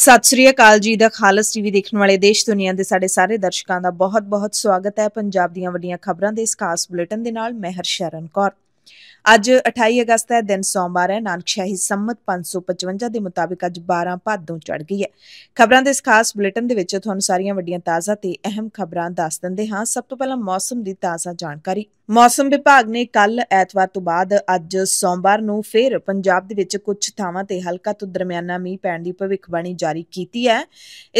ਸਤਿ ਸ੍ਰੀ ਅਕਾਲ ਜੀ ਦਾ ਖਾਲਸ ਟੀਵੀ ਦੇਖਣ ਵਾਲੇ ਦੇਸ਼ ਦੁਨੀਆ ਦੇ ਸਾਡੇ ਸਾਰੇ ਦਰਸ਼ਕਾਂ ਦਾ ਬਹੁਤ-ਬਹੁਤ ਸਵਾਗਤ ਹੈ ਪੰਜਾਬ ਦੀਆਂ ਵੱਡੀਆਂ ਖਬਰਾਂ ਦੇ ਇਸ ਖਾਸ ਬੁਲੇਟਿਨ ਦੇ ਨਾਲ ਮੈਂ ਹਰਸ਼ਰਨ ਕੌਰ ਅੱਜ 28 ਅਗਸਤ ਹੈ ਦਿਨ ਸੋਮਵਾਰ ਹੈ ਨਾਨਕਸ਼ਾਹੀ ਸੰਮਤ 555 ਦੇ ਮੁਤਾਬਕ ਅੱਜ 12 ਭਾਦੋਂ ਚੜ ਗਈ ਹੈ ਖਬਰਾਂ ਦੇ ਇਸ ਖਾਸ ਬੁਲੇਟਿਨ ਦੇ ਵਿੱਚ ਤੁਹਾਨੂੰ ਸਾਰੀਆਂ ਵੱਡੀਆਂ ਤਾਜ਼ਾ ਤੇ ਅਹਿਮ ਖਬਰਾਂ ਦੱਸ ਦਿੰਦੇ ਹਾਂ ਸਭ ਤੋਂ ਪਹਿਲਾਂ ਮੌਸਮ ਦੀ ਤਾਜ਼ਾ ਜਾਣਕਾਰੀ ਮੌਸਮ ਵਿਭਾਗ ਨੇ ਕੱਲ ਐਤਵਾਰ ਤੋਂ ਬਾਅਦ ਅੱਜ ਸੋਮਵਾਰ ਨੂੰ ਫੇਰ ਪੰਜਾਬ ਦੇ ਵਿੱਚ ਕੁਝ ਥਾਵਾਂ ਤੇ ਹਲਕਾ ਤੋਂ ਦਰਮਿਆਨਾ ਮੀਂਹ ਪੈਣ ਦੀ ਭਵਿੱਖਬਾਣੀ ਜਾਰੀ ਕੀਤੀ ਹੈ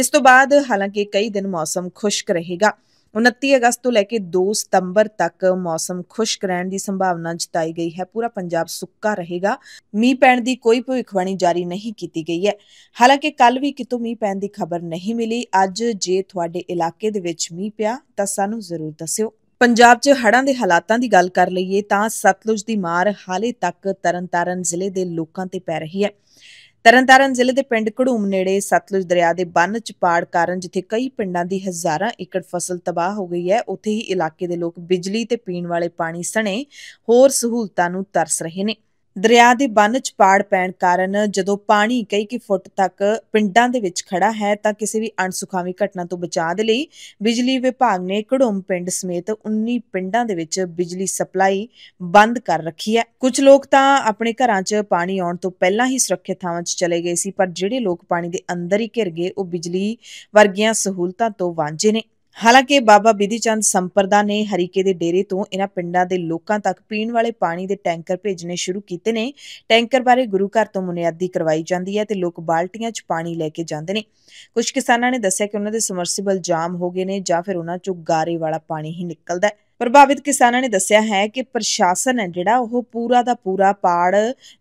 ਇਸ ਤੋਂ ਬਾਅਦ ਹਾਲਾਂਕਿ ਕਈ ਦਿਨ ਮੌਸਮ ਖੁਸ਼ਕ ਰਹੇਗਾ 29 ਅਗਸਤ ਤੋਂ ਲੈ ਕੇ 2 ਸਤੰਬਰ ਤੱਕ ਮੌਸਮ ਖੁਸ਼ਕ ਰਹਿਣ ਦੀ ਸੰਭਾਵਨਾ ਜਤਾਈ ਗਈ ਹੈ ਪੂਰਾ ਪੰਜਾਬ ਸੁੱਕਾ ਰਹੇਗਾ ਮੀਂਹ ਪੈਣ ਦੀ ਕੋਈ ਭਵਿੱਖਬਾਣੀ ਜਾਰੀ ਨਹੀਂ ਕੀਤੀ ਗਈ ਹੈ ਹਾਲਾਂਕਿ ਕੱਲ ਵੀ ਕਿਤੋਂ ਮੀਂਹ ਪੈਣ ਦੀ ਖਬਰ ਨਹੀਂ ਮਿਲੀ ਅੱਜ ਜੇ ਤੁਹਾਡੇ ਇਲਾਕੇ ਦੇ ਵਿੱਚ ਮੀਂਹ ਪਿਆ ਤਾਂ ਸਾਨੂੰ ਜ਼ਰੂਰ ਦੱਸਿਓ ਪੰਜਾਬ 'ਚ ਹੜ੍ਹਾਂ ਦੇ ਹਾਲਾਤਾਂ ਦੀ ਗੱਲ ਕਰ ਲਈਏ ਤਾਂ ਸਤਲੁਜ ਦੀ ਮਾਰ ਹਾਲੇ ਤੱਕ ਤਰਨਤਾਰਨ ਜ਼ਿਲ੍ਹੇ ਦੇ ਲੋਕਾਂ ਤੇ ਪੈ ਰਹੀ ਹੈ ਤਰਨਤਾਰਨ ਜ਼ਿਲ੍ਹੇ ਦੇ ਪਿੰਡ ਕੜੂਮ ਨੇੜੇ ਸਤਲੁਜ ਦਰਿਆ ਦੇ ਬੰਨ ਪਾੜ ਕਾਰਨ ਜਿੱਥੇ ਕਈ ਪਿੰਡਾਂ ਦੀ ਹਜ਼ਾਰਾਂ ਏਕੜ ਫਸਲ ਤਬਾਹ ਹੋ ਗਈ ਹੈ ਉੱਥੇ ਹੀ ਇਲਾਕੇ ਦੇ ਲੋਕ ਬਿਜਲੀ ਤੇ ਪੀਣ ਵਾਲੇ ਪਾਣੀ ਸਣੇ ਹੋਰ ਸਹੂਲਤਾਂ ਨੂੰ ਤਰਸ ਰਹੇ ਨੇ ਦਰਿਆ ਦੇ ਬੰਨ ਚ ਪਾੜ ਪੈਣ ਕਾਰਨ ਜਦੋਂ ਪਾਣੀ ਕਈ ਕਿ ਫੁੱਟ ਤੱਕ ਪਿੰਡਾਂ ਦੇ ਵਿੱਚ ਖੜਾ ਹੈ ਤਾਂ ਕਿਸੇ ਵੀ ਅਣਸੁਖਾਵੀ ਘਟਨਾ ਤੋਂ ਬਚਾਅ ਦੇ ਲਈ ਬਿਜਲੀ ਵਿਭਾਗ ਨੇ ਕੜੋਮ ਪਿੰਡ ਸਮੇਤ 19 ਪਿੰਡਾਂ ਦੇ ਵਿੱਚ ਬਿਜਲੀ ਸਪਲਾਈ ਬੰਦ ਕਰ ਰੱਖੀ ਹੈ ਕੁਝ ਲੋਕ ਤਾਂ ਆਪਣੇ ਘਰਾਂ 'ਚ ਪਾਣੀ ਆਉਣ ਤੋਂ ਪਹਿਲਾਂ ਹੀ ਸੁਰੱਖਿਅਤ ਥਾਵਾਂ 'ਚ ਚਲੇ ਗਏ ਸੀ ਪਰ ਜਿਹੜੇ ਲੋਕ ਪਾਣੀ ਦੇ ਅੰਦਰ ਹੀ ਘਿਰ ਗਏ ਉਹ ਬਿਜਲੀ ਵਰਗੀਆਂ ਸਹੂਲਤਾਂ ਤੋਂ ਵਾਂਝੇ ਨੇ ਹਾਲਾਂਕਿ ਬਾਬਾ ਬਿਧੀ ਚੰਦ ਸੰਪਰਦਾ ਨੇ ਹਰੀਕੇ ਦੇ ਡੇਰੇ ਤੋਂ ਇਹਨਾਂ ਪਿੰਡਾਂ ਦੇ ਲੋਕਾਂ ਤੱਕ ਪੀਣ ਵਾਲੇ ਪਾਣੀ ਦੇ ਟੈਂਕਰ ਭੇਜਣੇ ਸ਼ੁਰੂ ਕੀਤੇ ਨੇ ਟੈਂਕਰ ਬਾਰੇ ਗੁਰੂ ਘਰ ਤੋਂ ਮੁਨਿਆਦੀ ਕਰਵਾਈ ਜਾਂਦੀ ਹੈ ਤੇ ਲੋਕ ਬਾਲਟੀਆਂ 'ਚ ਪਾਣੀ ਲੈ ਕੇ ਜਾਂਦੇ ਨੇ ਕੁਝ ਕਿਸਾਨਾਂ ਨੇ ਦੱਸਿਆ ਕਿ ਉਹਨਾਂ ਦੇ ਸਮਰਸੀਬਲ ਜਾਮ ਹੋ ਗਏ ਨੇ ਜਾਂ ਫਿਰ ਉਹਨਾਂ 'ਚੋਂ ਗਾਰੇ ਵਾਲਾ ਪਾਣੀ ਹੀ ਨਿਕਲਦਾ ਪ੍ਰਭਾਵਿਤ ਕਿਸਾਨਾਂ ਨੇ ਦੱਸਿਆ ਹੈ ਕਿ ਪ੍ਰਸ਼ਾਸਨ ਹੈ ਜਿਹੜਾ ਉਹ ਪੂਰਾ ਦਾ ਪੂਰਾ ਪਾੜ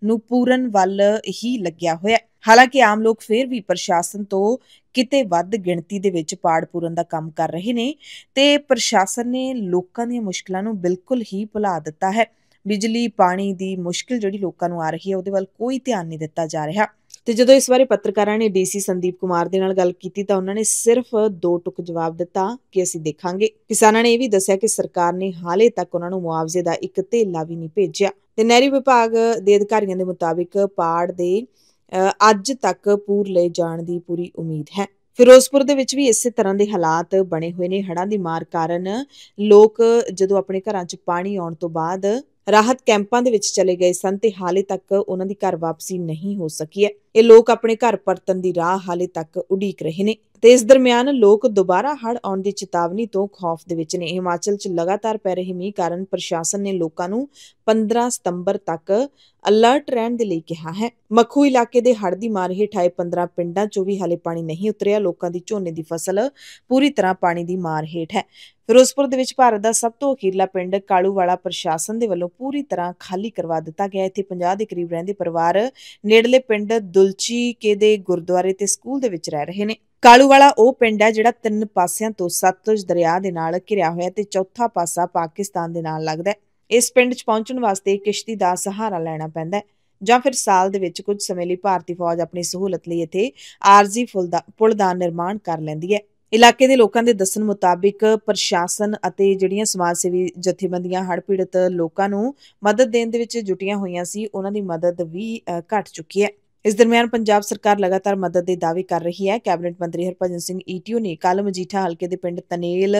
ਨੂੰ ਪੂਰਨ ਵੱਲ ਹੀ ਲੱਗਿਆ ਹੋਇਆ ਹਾਲਾਂਕਿ ਆਮ ਲੋਕ ਫੇਰ ਵੀ ਪ੍ਰਸ਼ਾਸਨ ਤੋਂ ਕਿਤੇ ਵੱਧ ਗਿਣਤੀ ਦੇ ਵਿੱਚ ਪਾੜ ਪੂਰਨ ਦਾ ਕੰਮ ਕਰ ਰਹੇ ਨੇ ਤੇ ਪ੍ਰਸ਼ਾਸਨ ਨੇ ਲੋਕਾਂ ਦੀਆਂ ਮੁਸ਼ਕਲਾਂ ਨੂੰ ਬਿਲਕੁਲ ਹੀ ਭੁਲਾ ਦਿੱਤਾ ਹੈ ਬਿਜਲੀ ਪਾਣੀ ਦੀ ਮੁਸ਼ਕਲ ਜਿਹੜੀ ਲੋਕਾਂ ਨੂੰ ਆ ਰਹੀ ਹੈ ਉਹਦੇ ਵੱਲ ਕੋਈ ਧਿਆਨ ਨਹੀਂ ਦਿੱਤਾ ਜਾ ਰਿਹਾ ਤੇ ਜਦੋਂ ਇਸ ਬਾਰੇ ਪੱਤਰਕਾਰਾਂ ਨੇ ਡੀਸੀ ਸੰਦੀਪ ਕੁਮਾਰ ਦੇ ਨਾਲ ਗੱਲ ਕੀਤੀ ਤਾਂ ਉਹਨਾਂ ਨੇ ਸਿਰਫ ਦੋ ਟੁਕ ਜਵਾਬ ਦਿੱਤਾ ਕਿ ਅਸੀਂ ਦੇਖਾਂਗੇ ਕਿਸਾਨਾਂ ਨੇ ਇਹ ਵੀ ਦੱਸਿਆ ਕਿ ਸਰਕਾਰ ਨੇ ਹਾਲੇ ਤੱਕ ਉਹਨਾਂ ਨੂੰ ਮੁਆਵਜ਼ੇ ਦਾ ਇੱਕ ਧੇਲਾ ਵੀ ਨਹੀਂ ਭੇਜਿਆ ਤੇ ਨਹਿਰੀ ਵਿਭਾਗ ਦੇ ਅਧਿਕਾਰੀਆਂ ਦੇ ਮੁਤਾਬਿਕ ਪਾੜ ਦੇ ਅੱਜ ਤੱਕ ਪੂਰ ਲਏ ਜਾਣ ਦੀ ਪੂਰੀ ਉਮੀਦ ਹੈ ਫਿਰੋਜ਼ਪੁਰ ਦੇ ਵਿੱਚ ਵੀ ਇਸੇ ਤਰ੍ਹਾਂ ਦੇ ਹਾਲਾਤ ਬਣੇ ਹੋਏ ਨੇ ਹੜ੍ਹਾਂ ਦੀ ਮਾਰ ਕਾਰਨ ਲੋਕ ਜਦੋਂ ਆਪਣੇ ਘਰਾਂ 'ਚ ਪਾਣੀ ਆਉਣ ਤੋਂ ਬਾਅਦ ਰਾਹਤ ਕੈਂਪਾਂ ਦੇ ਵਿੱਚ ਚਲੇ ਗਏ ਸਨ ਤੇ ਹਾਲੇ ਤੱਕ ਉਹਨਾਂ ਦੀ ਘਰ ਵਾਪਸੀ ਨਹੀਂ ਹੋ ਸਕੀ ਹੈ ਇਹ ਲੋਕ ਆਪਣੇ ਘਰ ਪਰਤਣ ਦੀ ਰਾਹ ਹਾਲੇ ਤੱਕ ਉਡੀਕ ਰਹੇ ਨੇ ਤੇ ਇਸ ਦਰਮਿਆਨ ਲੋਕ ਦੁਬਾਰਾ ਹੜ ਆਉਣ ਦੀ ਚੇਤਾਵਨੀ ਤੋਂ ਖੌਫ ਦੇ ਵਿੱਚ ਨੇ ਹਿਮਾਚਲ 'ਚ ਲਗਾਤਾਰ ਪੈ ਰਹੇ ਮੀਂਹ ਕਾਰਨ ਪ੍ਰਸ਼ਾਸਨ ਨੇ ਲੋਕਾਂ ਨੂੰ 15 ਸਤੰਬਰ ਤੱਕ ਅਲਰਟ ਰਹਿਣ ਦੇ ਲਈ ਕਿਹਾ ਹੈ ਮੱਖੂ ਇਲਾਕੇ ਦੇ ਹੜ੍ਹ ਦੀ ਮਾਰ ਹੇਠ ਆਏ 15 ਪਿੰਡਾਂ 'ਚੋਂ ਵੀ ਹਾਲੇ ਪਾਣੀ ਨਹੀਂ ਉਤਰਿਆ ਲੋਕਾਂ ਦੀ ਝੋਨੇ ਦੀ ਫਸਲ ਪੂਰੀ ਤਰ੍ਹਾਂ ਪਾਣੀ ਦੀ ਮਾਰ ਹੇਠ ਹੈ ਫਿਰੋਜ਼ਪੁਰ ਦੇ ਵਿੱਚ ਭਾਰਤ ਦਾ ਸਭ ਤੋਂ ਅਖੀਰਲਾ ਪਿੰਡ ਕਾਲੂਵਾਲਾ ਪ੍ਰਸ਼ਾਸਨ ਦੇ ਵੱਲੋਂ ਪੂਰੀ ਤਰ੍ਹਾਂ ਖਾਲੀ ਕਰਵਾ ਦਿੱਤਾ ਗਿਆ ਇੱਥੇ 50 ਦੇ ਕਰੀਬ ਰਹਿੰਦੇ ਪਰਿਵਾਰ ਨੇੜਲੇ ਪਿੰਡ ਦੁਲਚੀ ਕੇ ਦੇ ਗੁਰਦੁਆਰੇ ਤੇ ਸਕੂਲ ਦੇ ਵਿੱਚ ਰਹਿ ਰਹੇ ਨੇ ਕਾਲੂ ਵਾਲਾ ਉਹ ਪਿੰਡ ਹੈ ਜਿਹੜਾ ਤਿੰਨ ਪਾਸਿਆਂ ਤੋਂ ਸਤਲੁਜ ਦਰਿਆ ਦੇ ਨਾਲ ਘਿਰਿਆ ਹੋਇਆ ਤੇ ਚੌਥਾ ਪਾਸਾ ਪਾਕਿਸਤਾਨ ਦੇ ਨਾਲ ਲੱਗਦਾ ਹੈ ਇਸ ਪਿੰਡ 'ਚ ਪਹੁੰਚਣ ਵਾਸਤੇ ਕਿਸ਼ਤੀ ਦਾ ਸਹਾਰਾ ਲੈਣਾ ਪੈਂਦਾ ਜਾਂ ਫਿਰ ਸਾਲ ਦੇ ਵਿੱਚ ਕੁਝ ਸਮੇਂ ਲਈ ਭਾਰਤੀ ਫੌਜ ਆਪਣੀ ਸਹੂਲਤ ਲਈ ਇੱਥੇ ਆਰਜ਼ੀ ਪੁਲ ਦਾ ਨਿਰਮਾਣ ਕਰ ਲੈਂਦੀ ਹੈ ਇਲਾਕੇ ਦੇ ਲੋਕਾਂ ਦੇ ਦੱਸਣ ਮੁਤਾਬਿਕ ਪ੍ਰਸ਼ਾਸਨ ਅਤੇ ਜਿਹੜੀਆਂ ਸਮਾਜ ਸੇਵੀ ਜਥੇਬੰਦੀਆਂ ਹੜ੍ਹ ਪੀੜਤ ਲੋਕਾਂ ਨੂੰ ਮਦਦ ਦੇਣ ਦੇ ਵਿੱਚ ਜੁਟੀਆਂ ਹੋਈਆਂ ਸੀ ਉਹਨਾਂ ਦੀ ਮਦਦ ਵੀ ਘਟ ਚੁੱਕੀ ਹੈ ਇਸ ਦਰਮਿਆਨ ਪੰਜਾਬ ਸਰਕਾਰ ਲਗਾਤਾਰ ਮਦਦ ਦੇ ਦਾਅਵੇ ਕਰ ਰਹੀ ਹੈ ਕੈਬਨਿਟ ਮੰਤਰੀ ਹਰਪਜਨ ਸਿੰਘ ਈਟੀਓ ਨੇ ਕੱਲ ਮਜੀਠਾ ਹਲਕੇ ਦੇ ਪਿੰਡ ਤਨੇਲ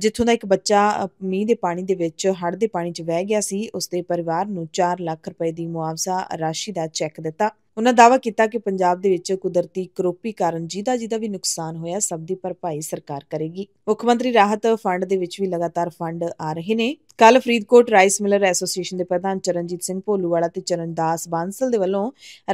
ਜਿੱਥੋਂ ਦਾ ਇੱਕ ਬੱਚਾ ਮੀਂਹ ਦੇ ਪਾਣੀ ਦੇ ਵਿੱਚ ਹੜ੍ਹ ਦੇ ਪਾਣੀ 'ਚ ਵਹਿ ਗਿਆ ਸੀ ਉਸ ਦੇ ਪਰਿਵਾਰ ਨੂੰ 4 ਲੱਖ ਰੁਪਏ ਦੀ ਮੁਆਵਜ਼ਾ ਰਾਸ਼ੀ ਦਾ ਚੈੱਕ ਦਿੱਤਾ ਉਹਨਾਂ ਦਾਵਾ ਕੀਤਾ ਕਿ ਪੰਜਾਬ ਦੇ ਵਿੱਚ ਕੁਦਰਤੀ ਕਰੋਪੀ ਕਾਰਨ ਜਿਹਦਾ ਜਿਹਦਾ ਵੀ ਨੁਕਸਾਨ ਹੋਇਆ ਸਭ ਦੀ ਭਰਪਾਈ ਸਰਕਾਰ ਕਰੇਗੀ ਮੁੱਖ ਮੰਤਰੀ ਰਾਹਤ ਫੰਡ ਦੇ ਵਿੱਚ ਵੀ ਲਗਾਤਾਰ ਫੰਡ ਆ ਰਹੇ ਨੇ ਕੱਲ ਫਰੀਦਕੋਟ ਰਾਈਸ ਮਿਲਰ ਐਸੋਸੀਏਸ਼ਨ ਦੇ ਪ੍ਰਧਾਨ ਚਰਨਜੀਤ ਸਿੰਘ ਭੋਲੂਵਾਲਾ ਤੇ ਚਰਨਦਾਸ ਬਾਂਸਲ ਦੇ ਵੱਲੋਂ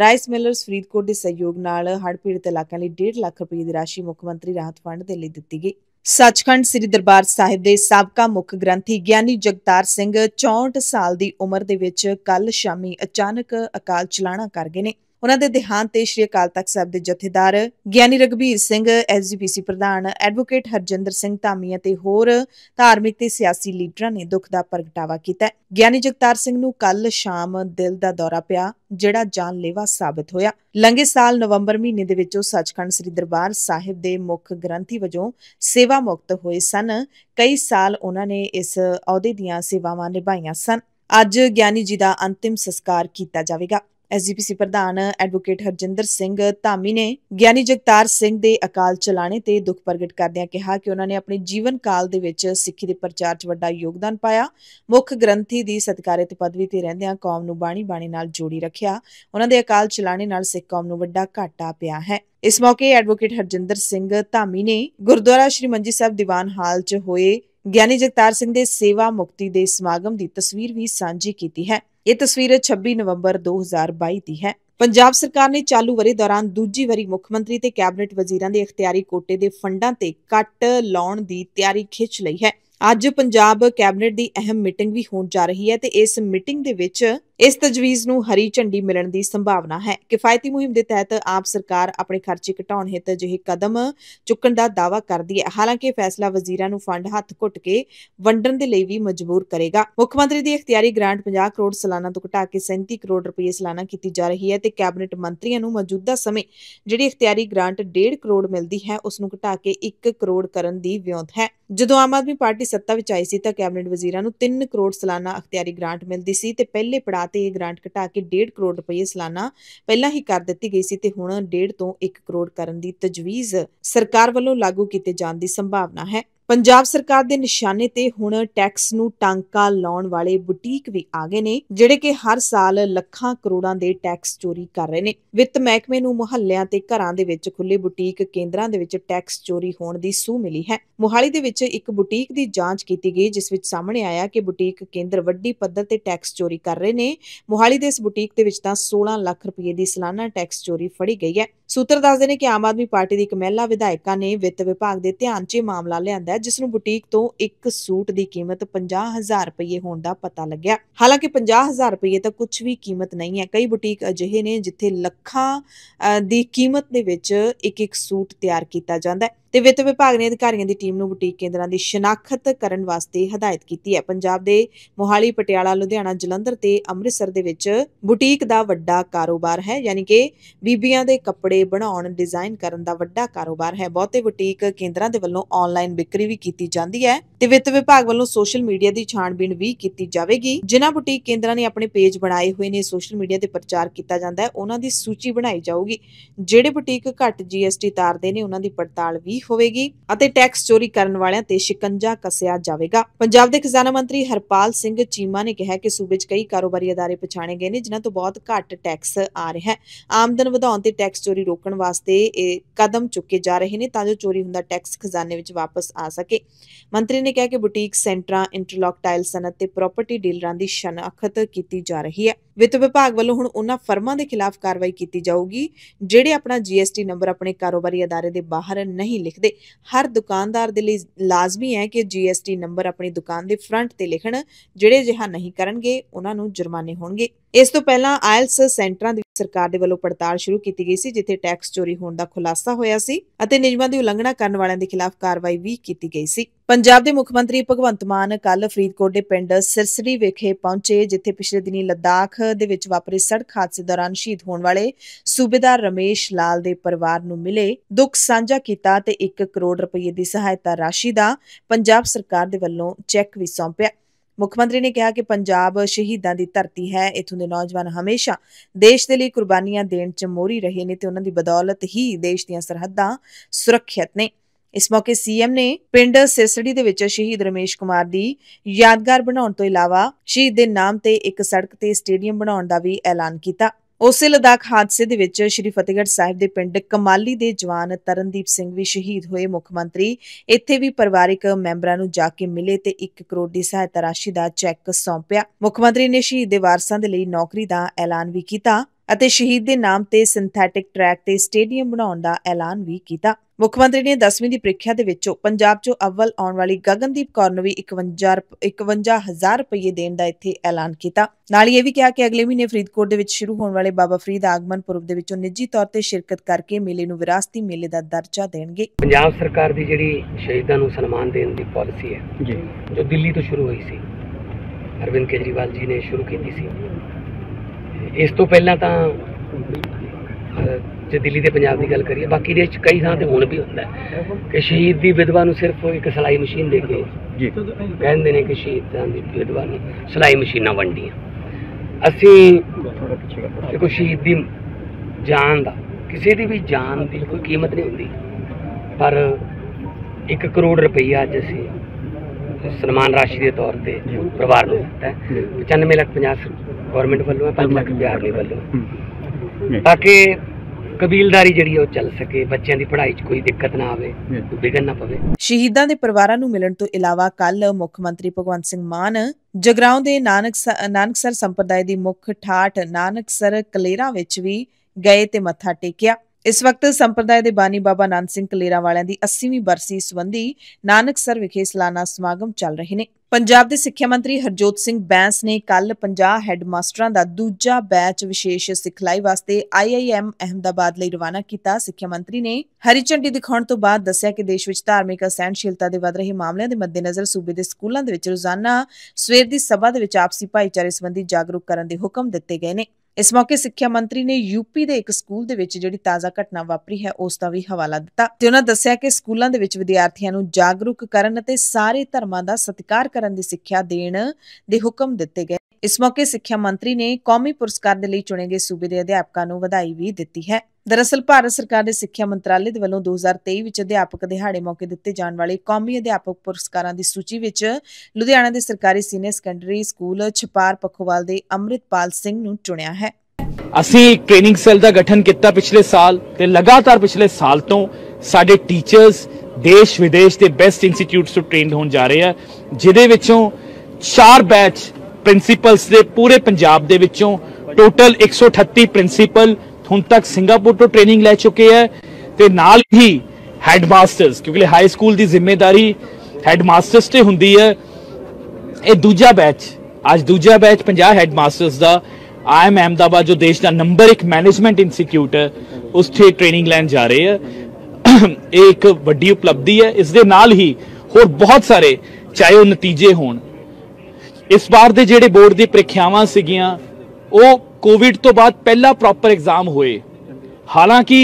ਰਾਈਸ ਮਿਲਰਸ ਫਰੀਦਕੋਟ ਦੇ ਸਹਿਯੋਗ ਨਾਲ ਹੜ੍ਹ ਪੀੜਤ ਇਲਾਕਿਆਂ ਲਈ 1.5 ਲੱਖ ਰੁਪਏ ਦੀ ਰਾਸ਼ੀ ਮੁੱਖ ਮੰਤਰੀ ਰਾਹਤ ਫੰਡ ਦੇ ਲਈ ਦਿੱਤੀ ਗਈ ਸੱਚਖੰਡ ਸ੍ਰੀ ਦਰਬਾਰ ਸਾਹਿਬ ਦੇ ਸਾਬਕਾ ਮੁੱਖ ਗ੍ਰੰਥੀ ਗਿਆਨੀ ਜਗਤਾਰ ਸਿੰਘ 64 ਸਾਲ ਦੀ ਉਮਰ ਦੇ ਵਿੱਚ ਕੱਲ ਸ਼ਾਮੀ ਅਚਾਨਕ ਅਕਾਲ ਚਲਾਣਾ ਕਰ ਗਏ ਨੇ ਉਹਨਾਂ ਦੇ ਦੇਹਾਂਤ ਤੇ ਸ਼੍ਰੀ ਅਕਾਲ ਤਖਤ ਸਾਹਿਬ ਦੇ ਜਥੇਦਾਰ ਗਿਆਨੀ ਰਗਬੀਰ ਸਿੰਘ ਐਸਜੀਪੀਸੀ ਪ੍ਰਧਾਨ ਐਡਵੋਕੇਟ ਹਰਜਿੰਦਰ ਸਿੰਘ ਧਾਮੀ ਅਤੇ ਹੋਰ ਧਾਰਮਿਕ ਤੇ ਸਿਆਸੀ ਲੀਡਰਾਂ ਨੇ ਦੁੱਖ ਦਾ ਪ੍ਰਗਟਾਵਾ ਕੀਤਾ ਗਿਆਨੀ ਜਗਤਾਰ ਸਿੰਘ ਨੂੰ ਕੱਲ ਸ਼ਾਮ ਦਿਲ ਦਾ ਦੌਰਾ ਪਿਆ ਜਿਹੜਾ ਜਾਨਲੇਵਾ ਸਾਬਤ ਹੋਇਆ ਲੰਘੇ ਸਾਲ ਨਵੰਬਰ ਮਹੀਨੇ ਦੇ ਵਿੱਚ ਉਹ ਸੱਚਖੰਡ ਸ੍ਰੀ ਦਰਬਾਰ ਸਾਹਿਬ ਦੇ ਮੁੱਖ ਗ੍ਰੰਥੀ ਵਜੋਂ ਸੇਵਾ ਮੁਕਤ ਹੋਏ ਸਨ ਕਈ ਸਾਲ ਉਹਨਾਂ ਨੇ ਇਸ ਅਹੁਦੇ ਦੀਆਂ ਸੇਵਾਵਾਂ ਨਿਭਾਈਆਂ ਸਨ ਅੱਜ ਗਿਆਨੀ ਜੀ ਦਾ ਅੰਤਿਮ ਸੰਸਕਾਰ ਕੀਤਾ ਜਾਵੇਗਾ ਐਸਜੀਪੀਸੀ ਪ੍ਰਧਾਨ ਐਡਵੋਕੇਟ ਹਰਜਿੰਦਰ ਸਿੰਘ ਧਾਮੀ ਨੇ ਗਿਆਨੀ ਜਗਤਾਰ ਸਿੰਘ ਦੇ ਅਕਾਲ ਚਲਾਣੇ ਤੇ ਦੁੱਖ ਪ੍ਰਗਟ ਕਰਦਿਆਂ ਕਿਹਾ ਕਿ ਉਹਨਾਂ ਨੇ ਆਪਣੇ ਜੀਵਨ ਕਾਲ ਦੇ ਵਿੱਚ ਸਿੱਖੀ ਦੇ ਪ੍ਰਚਾਰ 'ਚ ਵੱਡਾ ਯੋਗਦਾਨ ਪਾਇਆ ਮੁੱਖ ਗ੍ਰੰਥੀ ਦੀ ਸਤਕਾਰਿਤ ਪਦਵੀ ਤੇ ਰਹਿੰਦਿਆਂ ਕੌਮ ਨੂੰ ਬਾਣੀ ਬਾਣੀ ਨਾਲ ਜੋੜੀ ਰੱਖਿਆ ਉਹਨਾਂ ਦੇ ਅਕਾਲ ਚਲਾਣੇ ਨਾਲ ਸਿੱਖ ਕੌਮ ਨੂੰ ਵੱਡਾ ਘਾਟਾ ਪਿਆ ਹੈ ਇਸ ਮੌਕੇ ਐਡਵੋਕੇਟ ਹਰਜਿੰਦਰ ਸਿੰਘ ਧਾਮੀ ਨੇ ਗੁਰਦੁਆਰਾ ਸ਼੍ਰੀ ਮੰਜੀ ਸਾਹਿਬ ਦੀਵਾਨ ਹਾਲ 'ਚ ਹੋਏ ਗਿਆਨੀ ਜਗਤਾਰ ਸਿੰਘ ਦੇ ਸੇਵਾ ਮੁਕਤੀ ਦੇ ਸਮਾਗਮ ਦੀ ਤਸਵੀਰ ਵੀ ਸਾਂਝੀ ਕੀਤੀ ਹੈ ਇਹ ਤਸਵੀਰ 26 ਨਵੰਬਰ 2022 ਦੀ ਹੈ ਪੰਜਾਬ ਸਰਕਾਰ ਨੇ ਚਾਲੂ ਵਰੇ ਦੌਰਾਨ ਦੂਜੀ ਵਾਰੀ ਮੁੱਖ ਮੰਤਰੀ ਤੇ ਕੈਬਨਿਟ ਵਜ਼ੀਰਾਂ ਦੇ ਇਖਤਿਆਰੀ ਕੋਟੇ ਦੇ ਫੰਡਾਂ ਤੇ ਕੱਟ ਲਾਉਣ ਦੀ ਤਿਆਰੀ ਖਿੱਚ ਲਈ ਹੈ ਅੱਜ ਪੰਜਾਬ ਕੈਬਨਿਟ ਦੀ ਅਹਿਮ ਮੀਟਿੰਗ ਵੀ ਹੋਣ ਜਾ ਰਹੀ ਹੈ ਤੇ ਇਸ ਮੀਟਿੰਗ ਦੇ ਵਿੱਚ ਇਸ ਤਜਵੀਜ਼ ਨੂੰ ਹਰੀ ਝੰਡੀ ਮਿਲਣ ਦੀ ਸੰਭਾਵਨਾ ਹੈ ਕਿਫਾਇਤੀ ਮੁਹਿੰਮ ਦੇ ਤਹਿਤ ਆਪ ਸਰਕਾਰ ਆਪਣੇ ਖਰਚੇ ਘਟਾਉਣ ਹਿੱਤ ਅਜਿਹੇ ਕਦਮ ਚੁੱਕਣ ਦਾ ਦਾਅਵਾ ਕਰਦੀ ਹੈ ਹਾਲਾਂਕਿ ਫੈਸਲਾ ਵਜ਼ੀਰਾਂ ਨੂੰ ਫੰਡ ਹੱਥ ਘੁੱਟ ਕੇ ਵੰਡਣ ਦੇ ਲਈ ਵੀ ਮਜਬੂਰ ਕਰੇਗਾ ਮੁੱਖ ਮੰਤਰੀ ਦੀ ਇਖਤਿਆਰੀ ਗ੍ਰਾਂਟ 50 ਕਰੋੜ ਸਾਲਾਨਾ ਤੋਂ ਘਟਾ ਕੇ 37 ਕਰੋੜ ਰੁਪਏ ਸਾਲਾਨਾ ਕੀਤੀ ਜਾ ਰਹੀ ਹੈ ਤੇ ਕੈਬਨਿਟ ਮੰਤਰੀਆਂ ਨੂੰ ਮੌਜੂਦਾ ਸਮੇਂ ਜਿਹੜੀ ਇਖਤਿਆਰੀ ਗ੍ਰਾਂਟ 1.5 ਕਰੋੜ ਮਿਲਦੀ ਹੈ ਉਸ ਨੂੰ ਘਟਾ ਕੇ 1 ਕਰੋੜ ਕਰਨ ਦੀ ਵਿਉਂਤ ਹੈ ਜਦੋਂ ਆਮ ਆਦਮੀ ਪਾਰਟੀ ਸੱਤਾ ਵਿੱਚ ਆਈ ਸੀ ਤਾਂ ਕੈਬਨਿਟ ਵਜ਼ੀਰਾਂ ਨੂੰ 3 ਕਰੋੜ ਸਾਲਾਨਾ ਇਖਤਿਆਰੀ ਗ੍ਰਾਂਟ ਮਿਲਦੀ ਸੀ ਤੇ ਪਹਿਲੇ ਪੜਾਅ ਤੇ ਇਹ ਗ੍ਰਾਂਟ ਘਟਾ ਕੇ 1.5 ਕਰੋੜ ਰੁਪਏ ਸਾਲਾਨਾ ਪਹਿਲਾਂ ਹੀ ਕਰ ਦਿੱਤੀ ਗਈ ਸੀ ਤੇ ਹੁਣ 1.5 ਤੋਂ 1 ਕਰੋੜ ਕਰਨ ਦੀ ਤਜਵੀਜ਼ ਸਰਕਾਰ ਵੱਲੋਂ ਲਾਗੂ ਕੀਤੇ ਜਾਣ ਦੀ ਸੰਭਾਵਨਾ ਹੈ ਪੰਜਾਬ ਸਰਕਾਰ ਦੇ ਨਿਸ਼ਾਨੇ ਤੇ ਹੁਣ ਟੈਕਸ ਨੂੰ ਟਾਂਕਾ ਲਾਉਣ ਵਾਲੇ ਬੁਟੀਕ ਵੀ ਆ ਗਏ ਨੇ ਜਿਹੜੇ ਕਿ ਹਰ ਸਾਲ ਲੱਖਾਂ ਕਰੋੜਾਂ ਦੇ ਟੈਕਸ ਚੋਰੀ ਕਰ ਰਹੇ ਨੇ ਵਿੱਤ ਮਹਿਕਮੇ ਨੂੰ ਮੁਹੱਲਿਆਂ ਤੇ ਘਰਾਂ ਦੇ ਵਿੱਚ ਖੁੱਲੇ ਬੁਟੀਕ ਕੇਂਦਰਾਂ ਦੇ ਵਿੱਚ ਟੈਕਸ ਚੋਰੀ ਹੋਣ ਦੀ ਸੂ ਮਿਲੀ ਹੈ ਮੁਹਾਲੀ ਦੇ ਵਿੱਚ ਇੱਕ ਬੁਟੀਕ ਦੀ ਜਾਂਚ ਕੀਤੀ ਗਈ ਜਿਸ ਵਿੱਚ ਸਾਹਮਣੇ ਆਇਆ ਕਿ ਬੁਟੀਕ ਕੇਂਦਰ ਵੱਡੀ ਪੱਧਰ ਤੇ ਟੈਕਸ ਚੋਰੀ ਕਰ ਰਹੇ ਨੇ ਮੁਹਾਲੀ ਦੇ ਇਸ ਬੁਟੀਕ ਦੇ ਵਿੱਚ ਤਾਂ 16 ਲੱਖ ਰੁਪਏ ਦੀ ਸਾਲਾਨਾ ਟੈਕਸ ਚੋਰੀ ਫੜੀ ਗਈ ਹੈ ਸੂਤਰ ਦੱਸਦੇ ਨੇ ਕਿ ਆਮ ਆਦਮੀ ਪਾਰਟੀ ਦੀ ਇੱਕ ਮਹਿਲਾ ਵਿਧਾਇਕਾ ਨੇ ਵਿੱਤ ਵਿਭਾਗ ਦੇ ਧਿਆਨ 'ਚ ਮਾਮਲਾ ਲਿਆਂਦਾ ਜਿਸ ਨੂੰ ਬੁਟੀਕ ਤੋਂ ਇੱਕ ਸੂਟ ਦੀ ਕੀਮਤ 50000 ਰੁਪਏ ਹੋਣ ਦਾ ਪਤਾ ਲੱਗਿਆ ਹਾਲਾਂਕਿ 50000 ਰੁਪਏ ਤਾਂ ਕੁਝ ਵੀ ਕੀਮਤ ਨਹੀਂ ਹੈ ਕਈ ਬੁਟੀਕ ਅਜਿਹੇ ਨੇ ਜਿੱਥੇ ਲੱਖਾਂ ਦੀ ਕੀਮਤ ਦੇ ਵਿੱਚ ਇੱਕ ਇੱਕ ਸੂਟ ਤਿਆਰ ਕੀਤਾ ਜਾਂਦਾ ਹੈ ਤੇ ਵਿੱਤ ਵਿਭਾਗ ਨੇ ਅਧਿਕਾਰੀਆਂ ਦੀ ਟੀਮ ਨੂੰ ਬੁਟੀਕ ਕੇਂਦਰਾਂ ਦੀ ਸ਼ਨਾਖਤ ਕਰਨ ਵਾਸਤੇ ਹਦਾਇਤ ਕੀਤੀ ਹੈ ਪੰਜਾਬ ਦੇ ਮੋਹਾਲੀ ਪਟਿਆਲਾ ਲੁਧਿਆਣਾ ਜਲੰਧਰ ਤੇ ਅੰਮ੍ਰਿਤਸਰ ਦੇ ਵਿੱਚ ਬੁਟੀਕ ਦਾ ਵੱਡਾ ਕਾਰੋਬਾਰ ਹੈ ਯਾਨੀ ਕਿ ਬੀਬੀਆਂ ਦੇ ਕੱਪੜੇ ਬਣਾਉਣ ਡਿਜ਼ਾਈਨ ਕਰਨ ਦਾ ਵੱਡਾ ਕਾਰੋਬਾਰ ਹੈ ਬਹੁਤੇ ਬੁਟੀਕ ਕੇਂਦਰਾਂ ਦੇ ਵੱਲੋਂ ਆਨਲਾਈਨ ਵਿਕਰੀ ਵੀ ਕੀਤੀ ਜਾਂਦੀ ਹੈ ਤੇ ਵਿੱਤ ਵਿਭਾਗ ਵੱਲੋਂ ਸੋਸ਼ਲ ਮੀਡੀਆ ਦੀ ਛਾਣਬੀਣ ਵੀ ਕੀਤੀ ਜਾਵੇਗੀ ਜਿਨ੍ਹਾਂ ਬੁਟੀਕ ਕੇਂਦਰਾਂ ਨੇ ਆਪਣੇ ਪੇਜ ਬਣਾਏ ਹੋਏ ਨੇ ਸੋਸ਼ਲ ਮੀਡੀਆ ਤੇ ਪ੍ਰਚਾਰ ਕੀਤਾ ਜਾਂਦਾ ਹੈ ਉਹਨਾਂ ਦੀ ਸੂਚੀ ਬਣਾਈ ਜਾਊਗੀ ਜਿਹੜੇ ਬੁਟੀਕ ਘੱਟ ਜੀਐਸਟੀ ਤਾਰਦੇ ਨੇ ਉਹਨਾਂ ਦੀ ਪੜਤਾਲ ਵੀ ਹੋਵੇਗੀ ਅਤੇ ਟੈਕਸ ਚੋਰੀ ਕਰਨ ਵਾਲਿਆਂ ਤੇ ਸ਼ਿਕੰਜਾ ਕੱਸਿਆ ਜਾਵੇਗਾ ਪੰਜਾਬ ਦੇ ਖਜ਼ਾਨਾ ਮੰਤਰੀ ਹਰਪਾਲ ਸਿੰਘ ਚੀਮਾ ਨੇ ਕਿਹਾ ਕਿ ਸੂਬੇ 'ਚ ਕਈ ਕਾਰੋਬਾਰੀ ادارے ਪਛਾਣੇ ਗਏ ਨੇ ਜਿਨ੍ਹਾਂ ਤੋਂ ਬਹੁਤ ਘੱਟ ਟੈਕਸ ਆ ਰਿਹਾ ਹੈ ਆਮਦਨ ਵਧਾਉਣ ਤੇ ਟੈਕਸ ਚੋਰੀ ਰੋਕਣ ਵਾਸਤੇ ਇਹ ਕਦਮ ਚੁੱਕੇ ਜਾ ਰਹੇ ਨੇ ਤਾਂ ਜੋ ਚੋਰੀ ਹੁੰਦਾ ਟੈਕਸ ਖਜ਼ਾਨੇ ਵਿੱਚ ਵਾਪਸ ਆ ਸਕੇ ਮੰਤਰੀ ਨੇ ਕਿਹਾ ਕਿ ਬੁਟੀਕ ਸੈਂਟਰਾਂ ਇੰਟਰਲੌਕ ਟਾਈਲ ਸਨਤ ਤੇ ਪ੍ਰਾਪਰਟੀ ਡੀਲਰਾਂ ਦੀ ਸ਼ਨਾਖਤ ਕੀਤੀ ਜਾ ਰਹੀ ਹੈ ਵਿੱਤ ਵਿਭਾਗ ਵੱਲੋਂ ਹੁਣ ਉਹਨਾਂ ਫਰਮਾਂ ਦੇ ਖਿਲਾਫ ਕਾਰਵਾਈ ਕੀਤੀ ਜਾਊਗੀ ਜਿਹੜੇ ਆਪਣਾ ਜੀਐਸਟੀ ਨੰਬਰ ਆਪਣੇ ਕਾਰੋਬਾਰੀ ਅਦਾਰੇ ਦੇ ਬਾਹਰ ਨਹੀਂ ਲਿਖਦੇ ਹਰ ਦੁਕਾਨਦਾਰ ਦੇ ਲਈ ਲਾਜ਼ਮੀ ਹੈ ਕਿ ਜੀਐਸਟੀ ਨੰਬਰ ਆਪਣੀ ਦੁਕਾਨ ਦੇ ਫਰੰਟ ਤੇ ਲਿਖਣ ਜਿਹੜੇ ਜਿਹਾ ਨਹੀਂ ਕਰਨਗੇ ਉਹਨਾਂ ਨੂੰ ਜੁਰਮਾਨੇ ਹੋਣਗੇ ਇਸ ਤੋਂ ਪਹਿਲਾਂ ਆਇਲਸ ਸੈਂਟਰਾਂ ਸਰਕਾਰ ਦੇ ਵੱਲੋਂ ਪੜਤਾਲ ਸ਼ੁਰੂ ਕੀਤੀ ਗਈ ਸੀ ਜਿੱਥੇ ਟੈਕਸ ਚੋਰੀ ਹੋਣ ਦਾ ਖੁਲਾਸਾ ਹੋਇਆ ਸੀ ਅਤੇ ਨਿਯਮਾਂ ਦੀ ਉਲੰਘਣਾ ਕਰਨ ਵਾਲਿਆਂ ਦੇ ਖਿਲਾਫ ਕਾਰਵਾਈ ਵੀ ਕੀਤੀ ਗਈ ਸੀ ਪੰਜਾਬ ਦੇ ਮੁੱਖ ਮੰਤਰੀ ਭਗਵੰਤ ਮਾਨ ਕੱਲ ਫਰੀਦਕੋਟ ਦੇ ਪਿੰਡ ਸਿਰਸੜੀ ਵਿਖੇ ਪਹੁੰਚੇ ਜਿੱਥੇ ਪਿਛਲੇ ਦਿਨੀ ਲੱਦਾਖ ਦੇ ਵਿੱਚ ਵਾਪਰੇ ਸੜਕ ਹਾਦਸੇ ਦੌਰਾਨ ਸ਼ਹੀਦ ਹੋਣ ਵਾਲੇ ਸੂਬੇਦਾਰ ਰਮੇਸ਼ ਲਾਲ ਦੇ ਪਰਿਵਾਰ ਨੂੰ ਮਿਲੇ ਦੁੱਖ ਸਾਂਝਾ ਕੀਤਾ ਤੇ 1 ਕਰੋੜ ਰੁਪਏ ਦੀ ਸਹਾਇਤਾ ਰਾਸ਼ੀ ਦਾ ਪੰਜਾਬ ਸਰਕਾਰ ਦੇ ਵੱਲੋਂ ਚੈੱਕ ਵੀ ਸੌਂਪਿਆ ਮੁੱਖ ਮੰਤਰੀ ਨੇ ਕਿਹਾ ਕਿ ਪੰਜਾਬ ਸ਼ਹੀਦਾਂ ਦੀ ਧਰਤੀ ਹੈ ਇਥੋਂ ਦੇ ਨੌਜਵਾਨ ਹਮੇਸ਼ਾ ਦੇਸ਼ ਦੇ ਲਈ ਕੁਰਬਾਨੀਆਂ ਦੇਣ 'ਚ ਮੋਰੀ ਰਹੇ ਨੇ ਤੇ ਉਹਨਾਂ ਦੀ ਬਦੌਲਤ ਹੀ ਦੇਸ਼ ਦੀਆਂ ਸਰਹੱਦਾਂ ਸੁਰੱਖਿਅਤ ਨੇ ਇਸ ਮੌਕੇ ਸੀਐਮ ਨੇ ਪਿੰਡ ਸਿਸੜੀ ਦੇ ਵਿੱਚ ਸ਼ਹੀਦ ਰਮੇਸ਼ ਕੁਮਾਰ ਦੀ ਯਾਦਗਾਰ ਬਣਾਉਣ ਤੋਂ ਇਲਾਵਾ ਸ਼ਹੀਦ ਦੇ ਨਾਮ ਤੇ ਇੱਕ ਸੜਕ ਤੇ ਸਟੇਡੀਅਮ ਬਣਾਉਣ ਦਾ ਵੀ ਐਲਾਨ ਕੀਤਾ ਉਸੇ ਲਦਾਖ ਹਾਦਸੇ ਦੇ ਵਿੱਚ ਸ਼੍ਰੀ ਫਤਿਹਗੜ੍ਹ ਸਾਹਿਬ ਦੇ ਪਿੰਡ ਕਮਾਲੀ ਦੇ ਜਵਾਨ ਤਰਨਦੀਪ ਸਿੰਘ ਵੀ ਸ਼ਹੀਦ ਹੋਏ ਮੁੱਖ ਮੰਤਰੀ ਇੱਥੇ ਵੀ ਪਰਿਵਾਰਿਕ ਮੈਂਬਰਾਂ ਨੂੰ ਜਾ ਕੇ ਮਿਲੇ ਤੇ 1 ਕਰੋੜ ਦੀ ਸਹਾਇਤਾ ਰਾਸ਼ੀ ਦਾ ਚੈੱਕ ਸੌਂਪਿਆ ਮੁੱਖ ਮੰਤਰੀ ਨੇ ਸ਼ਹੀਦ ਦੇ ਵਾਰਸਾਂ ਦੇ ਲਈ ਨੌਕਰੀ ਦਾ ਐਲਾਨ ਵੀ ਕੀਤਾ ਅਤੇ ਸ਼ਹੀਦ ਦੇ ਨਾਮ ਤੇ ਸਿੰਥੈਟਿਕ ਟਰੈਕ ਤੇ ਸਟੇਡੀਅਮ ਬਣਾਉਣ ਦਾ ਐਲਾਨ ਵੀ ਕੀਤਾ ਮੁੱਖ ਮੰਤਰੀ ਨੇ 10ਵੀਂ ਦੀ ਪ੍ਰੀਖਿਆ ਦੇ ਵਿੱਚੋਂ ਪੰਜਾਬ 'ਚੋਂ ਅਵਲ ਆਉਣ ਵਾਲੀ ਗਗਨਦੀਪ ਕੌਰ ਨੂੰ ਵੀ 51 51000 ਰੁਪਏ ਦੇਣ ਦਾ ਇੱਥੇ ਐਲਾਨ ਕੀਤਾ ਨਾਲ ਹੀ ਇਹ ਵੀ ਕਿਹਾ ਕਿ ਅਗਲੇ ਮਹੀਨੇ ਫਰੀਦਕੋਟ ਦੇ ਵਿੱਚ ਸ਼ੁਰੂ ਹੋਣ ਵਾਲੇ ਬਾਬਾ ਫਰੀਦ ਆਗਮਨ ਪੁਰਬ ਦੇ ਵਿੱਚੋਂ ਨਿੱਜੀ ਤੌਰ ਤੇ ਸ਼ਿਰਕਤ ਕਰਕੇ ਮੇਲੇ ਨੂੰ ਵਿਰਾਸਤੀ ਮੇਲੇ ਦਾ ਦਰਜਾ ਦੇਣਗੇ ਪੰਜਾਬ ਸਰਕਾਰ ਦੀ ਜਿਹੜੀ ਸ਼ਹੀਦਾਂ ਨੂੰ ਸਨਮਾਨ ਦੇਣ ਦੀ ਪਾਲਿਸੀ ਹੈ ਜੀ ਜੋ ਦਿੱਲੀ ਤੋਂ ਸ਼ੁਰੂ ਹੋਈ ਸੀ ਅਰਵਿੰਦ ਕੇਜਰੀਵਾਲ ਜੀ ਨੇ ਸ਼ੁਰੂ ਕੀਤੀ ਸੀ ਇਸ ਤੋਂ ਪਹਿਲਾਂ ਤਾਂ ਜੇ ਦਿੱਲੀ ਤੇ ਪੰਜਾਬ ਦੀ ਗੱਲ ਕਰੀਏ ਬਾਕੀ ਦੇਸ਼ ਕਈ ਥਾਂ ਤੇ ਹੁਣ ਵੀ ਹੁੰਦਾ ਕਿ ਸ਼ਹੀਦ ਦੀ ਵਿਧਵਾ ਨੂੰ ਸਿਰਫ ਇੱਕ ਸਲਾਈ ਮਸ਼ੀਨ ਦੇ ਕੇ ਜੀ ਕਹਿੰਦੇ ਨੇ ਕਿ ਸ਼ਹੀਦਾਂ ਦੀ ਵਿਧਵਾ ਨੂੰ ਸਲਾਈ ਮਸ਼ੀਨਾਂ ਵੰਡੀਆਂ ਅਸੀਂ ਦੇਖੋ ਸ਼ਹੀਦ ਦੀ ਜਾਨ ਦਾ ਕਿਸੇ ਦੀ ਵੀ ਜਾਨ ਦੀ ਕੋਈ ਕੀਮਤ ਨਹੀਂ ਹੁੰਦੀ ਪਰ 1 ਕਰੋੜ ਰੁਪਈਆ ਅੱਜ ਅਸੀਂ ਸਨਮਾਨ ਰਾਸ਼ੀ ਦੇ ਤੌਰ ਤੇ ਪਰਿਵਾਰ ਨੂੰ ਦਿੱਤਾ ਹੈ 95 ਲੱਖ 50 ਗਵਰਨਮੈਂਟ ਵੱਲੋਂ ਹੈ 5 ਲੱਖ ਪਿਆਰ ਨਹੀਂ ਵੱਲੋਂ ਤਾਂ ਕਿ ਕਬੀਲਦਾਰੀ ਜਿਹੜੀ ਉਹ ਚੱਲ ਸਕੇ ਬੱਚਿਆਂ ਦੀ ਪੜ੍ਹਾਈ 'ਚ ਕੋਈ ਦਿੱਕਤ ਨਾ ਆਵੇ ਵਿਗੜ ਨਾ ਪਵੇ ਸ਼ਹੀਦਾਂ ਦੇ ਪਰਿਵਾਰਾਂ ਨੂੰ ਮਿਲਣ ਤੋਂ ਇਲਾਵਾ ਕੱਲ ਮੁੱਖ ਮੰਤਰੀ ਭਗਵੰਤ ਸਿੰਘ ਮਾਨ ਜਗਰਾਉਂ ਦੇ ਨਾਨਕ ਨਾਨਕਸਰ ਸੰਪਰਦਾਇ ਦੀ ਮੁੱਖ ਠਾਠ ਨਾਨਕਸਰ ਕਲੇਰਾ ਵਿੱਚ ਵੀ ਗਏ ਤੇ ਮੱਥਾ ਟੇਕਿਆ ਇਸ ਵਕਤ ਸੰਪਰਦਾਇ ਦੇ ਬਾਨੀ ਬਾਬਾ ਨਾਨਕ ਸਿੰਘ ਕਲੇਰਾ ਵਾਲਿਆਂ ਦੀ 80ਵੀਂ ਬਰਸੀ ਸੰਬੰਧੀ ਨਾਨਕਸਰ ਵਿਖੇ ਸਲਾਨਾ ਸਮਾਗਮ ਚੱਲ ਰਹੇ ਨੇ ਪੰਜਾਬ ਦੇ ਸਿੱਖਿਆ ਮੰਤਰੀ ਹਰਜੋਤ ਸਿੰਘ ਬੈਂਸ ਨੇ ਕੱਲ 50 ਹੈੱਡਮਾਸਟਰਾਂ ਦਾ ਦੂਜਾ ਬੈਚ ਵਿਸ਼ੇਸ਼ ਸਿਖਲਾਈ ਵਾਸਤੇ ਆਈਆਈਐਮ ਅਹਮਦਾਬਾਦ ਲਈ ਰਵਾਨਾ ਕੀਤਾ ਸਿੱਖਿਆ ਮੰਤਰੀ ਨੇ ਹਰੀ ਝੰਡੀ ਦਿਖਾਉਣ ਤੋਂ ਬਾਅਦ ਦੱਸਿਆ ਕਿ ਦੇਸ਼ ਵਿੱਚ ਧਾਰਮਿਕ ਅਸਹਿਣਸ਼ੀਲਤਾ ਦੇ ਵੱਧ ਰਹੇ ਮਾਮਲਿਆਂ ਦੇ ਮੱਦੇਨਜ਼ਰ ਸੂਬੇ ਦੇ ਸਕੂਲਾਂ ਦੇ ਵਿੱਚ ਰੋਜ਼ਾਨਾ ਸਵੇਰ ਦੀ ਸਭਾ ਦੇ ਵਿੱਚ ਆਪਸੀ ਭਾਈਚਾਰੇ ਸੰਬੰਧੀ ਜਾਗਰੂਕ ਕਰਨ ਦੇ ਹੁਕਮ ਦਿੱਤੇ ਗਏ ਨੇ ਇਸ ਮੌਕੇ ਸਿੱਖਿਆ ਮੰਤਰੀ ਨੇ ਯੂਪੀ ਦੇ ਇੱਕ ਸਕੂਲ ਦੇ ਵਿੱਚ ਜਿਹੜੀ ਤਾਜ਼ਾ ਘਟਨਾ ਵਾਪਰੀ ਹੈ ਉਸ ਦਾ ਵੀ ਹਵਾਲਾ ਦਿੱਤਾ ਤੇ ਉਹਨਾਂ ਦੱਸਿਆ ਕਿ ਸਕੂਲਾਂ ਦੇ ਵਿੱਚ ਵਿਦਿਆਰਥੀਆਂ ਨੂੰ ਜਾਗਰੂਕ ਕਰਨ ਅਤੇ ਸਾਰੇ ਧਰਮਾਂ ਦਾ ਸਤਿਕਾਰ ਕਰਨ ਦੀ ਸਿੱਖਿਆ ਦੇਣ ਦੇ ਹੁਕਮ ਦਿੱਤੇ ਗਏ ਇਸ ਮੌਕੇ ਸਿੱਖਿਆ ਮੰਤਰੀ ਨੇ ਕੌਮੀ ਪੁਰਸਕਾਰ ਦੇ ਲਈ ਚੁਣੇ ਗਏ ਸੂਬੇ ਦੇ ਅਧਿਆਪਕਾਂ ਨੂੰ ਵਧਾਈ ਵੀ ਦਿੱਤੀ ਹੈ ਦਰਅਸਲ ਭਾਰਤ ਸਰਕਾਰ ਦੇ ਸਿੱਖਿਆ ਮੰਤਰਾਲੇ ਦੇ ਵੱਲੋਂ 2023 ਵਿੱਚ ਅਧਿਆਪਕ ਦਿਹਾੜੇ ਮੌਕੇ ਦਿੱਤੇ ਜਾਣ ਵਾਲੇ ਕੌਮੀ ਅਧਿਆਪਕ ਪੁਰਸਕਾਰਾਂ ਦੀ ਸੂਚੀ ਵਿੱਚ ਲੁਧਿਆਣਾ ਦੇ ਸਰਕਾਰੀ senior secondary school Chhapar Pakhowal ਦੇ ਅਮਰਿਤਪਾਲ ਸਿੰਘ ਨੂੰ ਚੁਣਿਆ ਹੈ ਅਸੀਂ ਇੱਕ ਟ੍ਰੇਨਿੰਗ ਸੈੱਲ ਦਾ ਗਠਨ ਕੀਤਾ ਪਿਛਲੇ ਸਾਲ ਤੇ ਲਗਾਤਾਰ ਪਿਛਲੇ ਸਾਲ ਤੋਂ ਸਾਡੇ ਟੀਚਰਸ ਦੇਸ਼ ਵਿਦੇਸ਼ ਦੇ ਬੈਸਟ ਇੰਸਟੀਚਿਊਟਸ ਤੋਂ ਟ੍ਰੇਨਡ ਹੋਣ ਜਾ ਰਹੇ ਆ ਜਿਹਦੇ ਵਿੱਚੋਂ ਚਾਰ ਬੈਚ ਪ੍ਰਿੰਸੀਪਲਸ ਦੇ ਪੂਰੇ ਪੰਜਾਬ ਦੇ ਵਿੱਚੋਂ ਟੋਟਲ 138 ਪ੍ਰਿੰਸੀਪਲ ਹੁਣ ਤੱਕ ਸਿੰਗਾਪੁਰ ਤੋਂ ਟ੍ਰੇਨਿੰਗ ਲੈ ਚੁੱਕੇ ਹੈ ਤੇ ਨਾਲ ਹੀ ਹੈਡਮਾਸਟਰਸ ਕਿਉਂਕਿ ਹਾਈ ਸਕੂਲ ਦੀ ਜ਼ਿੰਮੇਵਾਰੀ ਹੈਡਮਾਸਟਰਸ ਤੇ ਹੁੰਦੀ ਹੈ ਇਹ ਦੂਜਾ ਬੈਚ ਅੱਜ ਦੂਜਾ ਬੈਚ 50 ਹੈਡਮਾਸਟਰਸ ਦਾ ਦਾ ਆਈਐਮ ਅਹਮਦਾਬਾਦ ਜੋ ਦੇਸ਼ ਦਾ ਨੰਬਰ 1 ਮੈਨੇਜਮੈਂਟ ਇੰਸਟੀਚਿਊਟ ਹੈ ਉਸ ਤੇ ਟ੍ਰੇਨਿੰਗ ਲੈਣ ਜਾ ਰਹੇ ਹੈ ਇਹ ਇੱਕ ਵੱਡੀ ਉਪਲਬਧੀ ਹੈ ਇਸ ਦੇ ਨਾਲ ਹੀ ਹੋਰ ਬਹੁਤ ਸਾਰੇ ਚਾਹੇ ਉਹ ਨਤੀਜੇ ਹੋਣ ਇਸ ਵਾਰ ਦੇ ਜਿਹੜੇ ਬੋਰਡ ਦੀ ਪ੍ਰੀਖਿਆਵਾਂ ਸੀਗੀਆਂ ਉਹ ਕੋਵਿਡ ਤੋਂ ਬਾਅਦ ਪਹਿਲਾ ਪ੍ਰੋਪਰ ਐਗਜ਼ਾਮ ਹੋਏ ਹਾਲਾਂਕਿ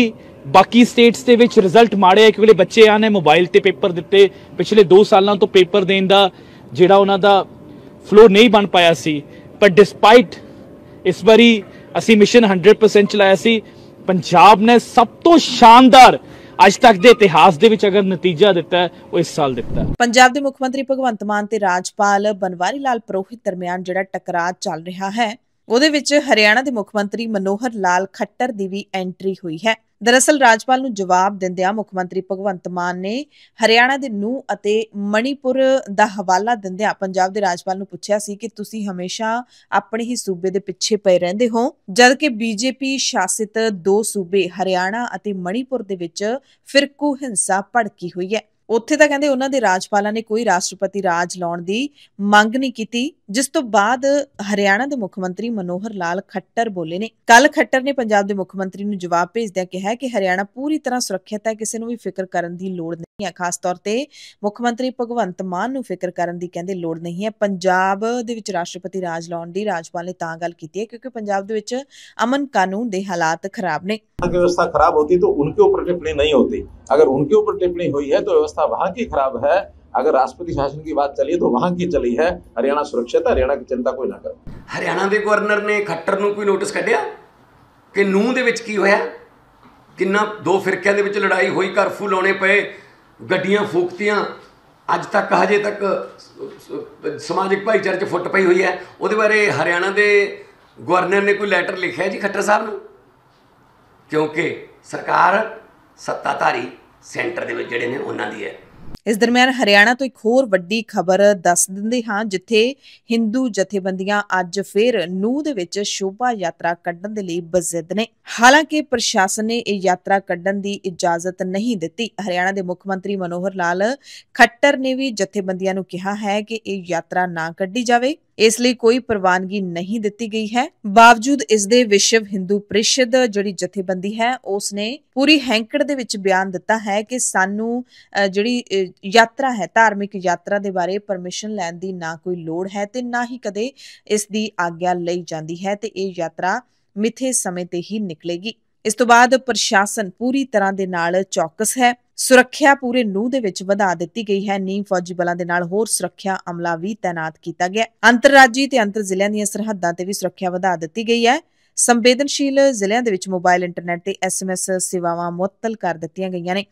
ਬਾਕੀ ਸਟੇਟਸ ਦੇ ਵਿੱਚ ਰਿਜ਼ਲਟ ਮਾੜੇ ਆ ਕਿਉਂਕਿ ਬੱਚੇ ਆ ਨੇ ਮੋਬਾਈਲ ਤੇ ਪੇਪਰ ਦਿੱਤੇ ਪਿਛਲੇ 2 ਸਾਲਾਂ ਤੋਂ ਪੇਪਰ ਦੇਣ ਦਾ ਜਿਹੜਾ ਉਹਨਾਂ ਦਾ ਫਲੋ ਨਹੀਂ ਬਣ ਪਾਇਆ ਸੀ ਪਰ ਡਿਸਪਾਈਟ ਇਸ ਵਾਰੀ ਅਸੀਂ ਮਿਸ਼ਨ 100% ਚਲਾਇਆ ਸੀ ਪੰਜਾਬ ਨੇ ਸਭ ਤੋਂ ਸ਼ਾਨਦਾਰ ਅੱਜ ਤੱਕ ਦੇ ਇਤਿਹਾਸ ਦੇ ਵਿੱਚ ਅਗਰ ਨਤੀਜਾ ਦਿੱਤਾ ਉਹ ਇਸ ਸਾਲ ਦਿੱਤਾ ਪੰਜਾਬ ਦੇ ਮੁੱਖ ਮੰਤਰੀ ਭਗਵੰਤ ਮਾਨ ਤੇ ਰਾਜਪਾਲ ਬਨਵਾਰੀ ਲਾਲ ਪ੍ਰੋਹਿਤ ਦਰਮਿਆਨ ਜਿਹੜਾ ਟਕਰਾਅ ਚੱਲ ਰਿਹਾ ਹੈ ਉਹਦੇ ਵਿੱਚ ਹਰਿਆਣਾ ਦੇ ਮੁੱਖ ਮੰਤਰੀ ਮਨੋਹਰ ਲਾਲ ਖੱਟਰ ਦੀ ਵੀ ਐਂਟਰੀ ਹੋਈ ਹੈ ਦਰਅਸਲ ਰਾਜਪਾਲ ਨੂੰ ਜਵਾਬ ਦਿੰਦਿਆਂ ਮੁੱਖ ਮੰਤਰੀ ਭਗਵੰਤ ਮਾਨ ਨੇ ਹਰਿਆਣਾ ਦੇ ਨੂੰ ਅਤੇ ਮਣੀਪੁਰ ਦਾ ਹਵਾਲਾ ਦਿੰਦਿਆਂ ਪੰਜਾਬ ਦੇ ਰਾਜਪਾਲ ਨੂੰ ਪੁੱਛਿਆ ਸੀ ਕਿ ਤੁਸੀਂ ਹਮੇਸ਼ਾ ਆਪਣੇ ਹੀ ਸੂਬੇ ਦੇ ਪਿੱਛੇ ਪਏ ਰਹਿੰਦੇ ਹੋ ਜਦ ਕਿ ਬੀਜੇਪੀ ਸ਼ਾਸਿਤ ਦੋ ਸੂਬੇ ਹਰਿਆਣਾ ਅਤੇ ਮਣੀਪੁਰ ਦੇ ਵਿੱਚ ਫਿਰਕੂ ਹਿੰਸਾ ਭੜਕੀ ਹੋਈ ਹੈ ਉੱਥੇ ਤਾਂ ਕਹਿੰਦੇ ਉਹਨਾਂ ਦੇ ਰਾਜਪਾਲਾਂ ਨੇ ਕੋਈ ਰਾਸ਼ਟਰਪਤੀ ਰਾਜ ਲਾਉਣ ਦੀ ਮੰਗ ਨਹੀਂ ਕੀਤੀ ਜਿਸ ਤੋਂ ਬਾਅਦ ਹਰਿਆਣਾ ਦੇ ਮੁੱਖ ਮੰਤਰੀ ਮਨੋਹਰ ਲਾਲ ਖੱਟਰ ਬੋਲੇ ਨੇ ਕੱਲ ਖੱਟਰ ਨੇ ਪੰਜਾਬ ਦੇ ਮੁੱਖ ਮੰਤਰੀ ਨੂੰ ਜਵਾਬ ਭੇਜਦਿਆਂ ਕਿਹਾ ਕਿ ਹਰਿਆਣਾ ਪੂਰੀ ਤਰ੍ਹਾਂ ਸੁਰੱਖਿਅਤ ਹੈ ਕਿਸੇ ਨੂੰ ਵੀ ਫਿਕਰ ਕਰਨ ਦੀ ਲੋੜ ਨਹੀਂ ਹੈ ਖਾਸ ਤੌਰ ਤੇ ਮੁੱਖ ਮੰਤਰੀ ਭਗਵੰਤ ਮਾਨ ਨੂੰ ਫਿਕਰ ਕਰਨ ਦੀ ਕਹਿੰਦੇ ਲੋੜ ਨਹੀਂ ਹੈ ਪੰਜਾਬ ਦੇ ਵਿੱਚ ਰਾਸ਼ਟਰਪਤੀ ਰਾਜ ਲਾਉਣ ਦੀ ਰਾਜਪਾਲ ਨੇ ਤਾਂ ਗੱਲ ਕੀਤੀ ਹੈ ਕਿਉਂਕਿ ਪੰਜਾਬ ਦੇ ਵਿੱਚ ਅਮਨ ਕਾਨੂੰਨ ਦੇ ਹਾਲਾਤ ਖਰਾਬ ਨੇ ਖਰਾਬ ਹੁੰਦੀ ਤਾਂ ਉਨ੍ਹਾਂ तो ਉੱਪਰ ਟਿੱਪਣੀ ਨਹੀਂ ਹੁੰਦੀ ਅਗਰ ਉਨ੍ਹਾਂ उनके ਉੱਪਰ ਟਿੱਪਣੀ ਹੋਈ ਹੈ ਤਾਂ ਵਿਵਸਥਾ ਵਾਹ ਕੀ ਖਰਾਬ ਹੈ अगर राष्ट्रपति शासन की बात चली तो वहां की चली है हरियाणा सुरक्षित है हरियाणा की चिंता ਕੋਈ ਨਾ ਕਰੇ ਹਰਿਆਣਾ ਦੇ ਗਵਰਨਰ ਨੇ ਖੱਟਰ ਨੂੰ ਕੋਈ ਨੋਟਿਸ ਕੱਢਿਆ ਕਿ ਨੂੰ ਦੇ ਵਿੱਚ ਕੀ ਹੋਇਆ ਕਿੰਨਾ ਦੋ ਫਿਰਕਿਆਂ ਦੇ ਵਿੱਚ ਲੜਾਈ ਹੋਈ ਕਰਫੂ ਲਾਉਣੇ ਪਏ ਗੱਡੀਆਂ ਫੂਕਤੀਆਂ ਅੱਜ ਤੱਕ ਹਜੇ ਤੱਕ ਸਮਾਜਿਕ ਭਾਈਚਾਰੇ 'ਚ ਫੁੱਟ ਪਈ ਹੋਈ ਹੈ ਉਹਦੇ ਬਾਰੇ ਹਰਿਆਣਾ ਦੇ ਗਵਰਨਰ ਨੇ ਕੋਈ ਲੈਟਰ ਲਿਖਿਆ ਜੀ ਖੱਟਰ ਸਾਹਿਬ ਨੂੰ ਕਿਉਂਕਿ ਸਰਕਾਰ ਸੱਤਾਧਾਰੀ ਸੈਂਟਰ ਦੇ ਵਿੱਚ ਜਿਹੜੇ ਨੇ ਉਹਨਾਂ ਦੀ ਹੈ ਇਸ ਦਰਮਿਆਨ ਹਰਿਆਣਾ ਤੋਂ ਇੱਕ ਹੋਰ ਵੱਡੀ ਖਬਰ ਦੱਸ ਦਿੰਦੇ ਹਾਂ ਜਿੱਥੇ ਹਿੰਦੂ ਜਥੇਬੰਦੀਆਂ ਅੱਜ ਫੇਰ ਨੂਹ ਦੇ ਵਿੱਚ ਸ਼ੋਭਾ ਯਾਤਰਾ ਕੱਢਣ ਦੇ ਲਈ ਬਜ਼ਿੱਦ ਨੇ ਹਾਲਾਂਕਿ ਪ੍ਰਸ਼ਾਸਨ ਨੇ ਇਹ ਯਾਤਰਾ ਕੱਢਣ ਦੀ ਇਜਾਜ਼ਤ ਨਹੀਂ ਦਿੱਤੀ ਹਰਿਆਣਾ ਦੇ ਮੁੱਖ ਮੰਤਰੀ ਮਨੋਹਰ ਲਾਲ ਖੱਟਰ ਨੇ ਵੀ ਜਥੇਬੰਦੀਆਂ ਨੂੰ ਕਿਹਾ ਹੈ ਕਿ ਇਹ ਯਾਤਰਾ ਨਾ ਕੱਢੀ ਜਾਵੇ ਇਸ ਲਈ ਕੋਈ ਪ੍ਰਵਾਨਗੀ ਨਹੀਂ ਦਿੱਤੀ ਗਈ ਹੈ ਬਾਵਜੂਦ ਇਸ ਦੇ ਵਿਸ਼ਵ ਹਿੰਦੂ ਪ੍ਰੀਸ਼ਦ ਜਿਹੜੀ ਜਥੇਬੰਦੀ ਹੈ ਉਸ ਨੇ ਪੂਰੀ ਹੈਂਕੜ ਦੇ ਵਿੱਚ ਬਿਆਨ ਦਿੱਤਾ ਹੈ ਕਿ ਸਾਨੂੰ ਜਿਹੜੀ ਯਾਤਰਾ ਹੈ ਧਾਰਮਿਕ ਯਾਤਰਾ ਦੇ ਬਾਰੇ ਪਰਮਿਸ਼ਨ ਲੈਣ ਦੀ ਨਾ ਕੋਈ ਲੋੜ ਹੈ ਤੇ ਨਾ ਹੀ ਕਦੇ ਇਸ ਦੀ ਆਗਿਆ ਲਈ ਜਾਂਦੀ ਹੈ ਤੇ ਇਹ ਯਾਤਰਾ ਮਿੱਥੇ ਸਮੇਂ ਤੇ ਹੀ ਨਿਕਲੇਗੀ ਇਸ ਤੋਂ ਬਾਅਦ ਪ੍ਰਸ਼ਾਸਨ ਪੂਰੀ ਤਰ੍ਹਾਂ ਦੇ ਨਾਲ ਚੌਕਸ ਹੈ ਸੁਰੱਖਿਆ ਪੂਰੇ ਨੂਹ ਦੇ ਵਿੱਚ ਵਧਾ ਦਿੱਤੀ ਗਈ ਹੈ ਨੀਮ ਫੌਜੀ ਬਲਾਂ ਦੇ ਨਾਲ ਹੋਰ ਸੁਰੱਖਿਆ ਅਮਲਾ ਵੀ ਤਾਇਨਾਤ ਕੀਤਾ ਗਿਆ ਅੰਤਰਰਾਜੀ ਤੇ ਅੰਤਰ ਜ਼ਿਲ੍ਹਿਆਂ ਦੀਆਂ ਸਰਹੱਦਾਂ ਤੇ ਵੀ ਸੁਰੱਖਿਆ ਵਧਾ ਦਿੱਤੀ ਗਈ ਹੈ ਸੰਵੇਦਨਸ਼ੀਲ ਜ਼ਿਲ੍ਹਿਆਂ ਦੇ ਵਿੱਚ ਮੋਬਾਈਲ ਇੰਟਰਨੈਟ ਤੇ ਐਸਐਮਐਸ ਸੇਵਾਵਾਂ ਮੁਅਤਲ ਕਰ ਦਿੱਤੀਆਂ ਗਈਆਂ ਨੇ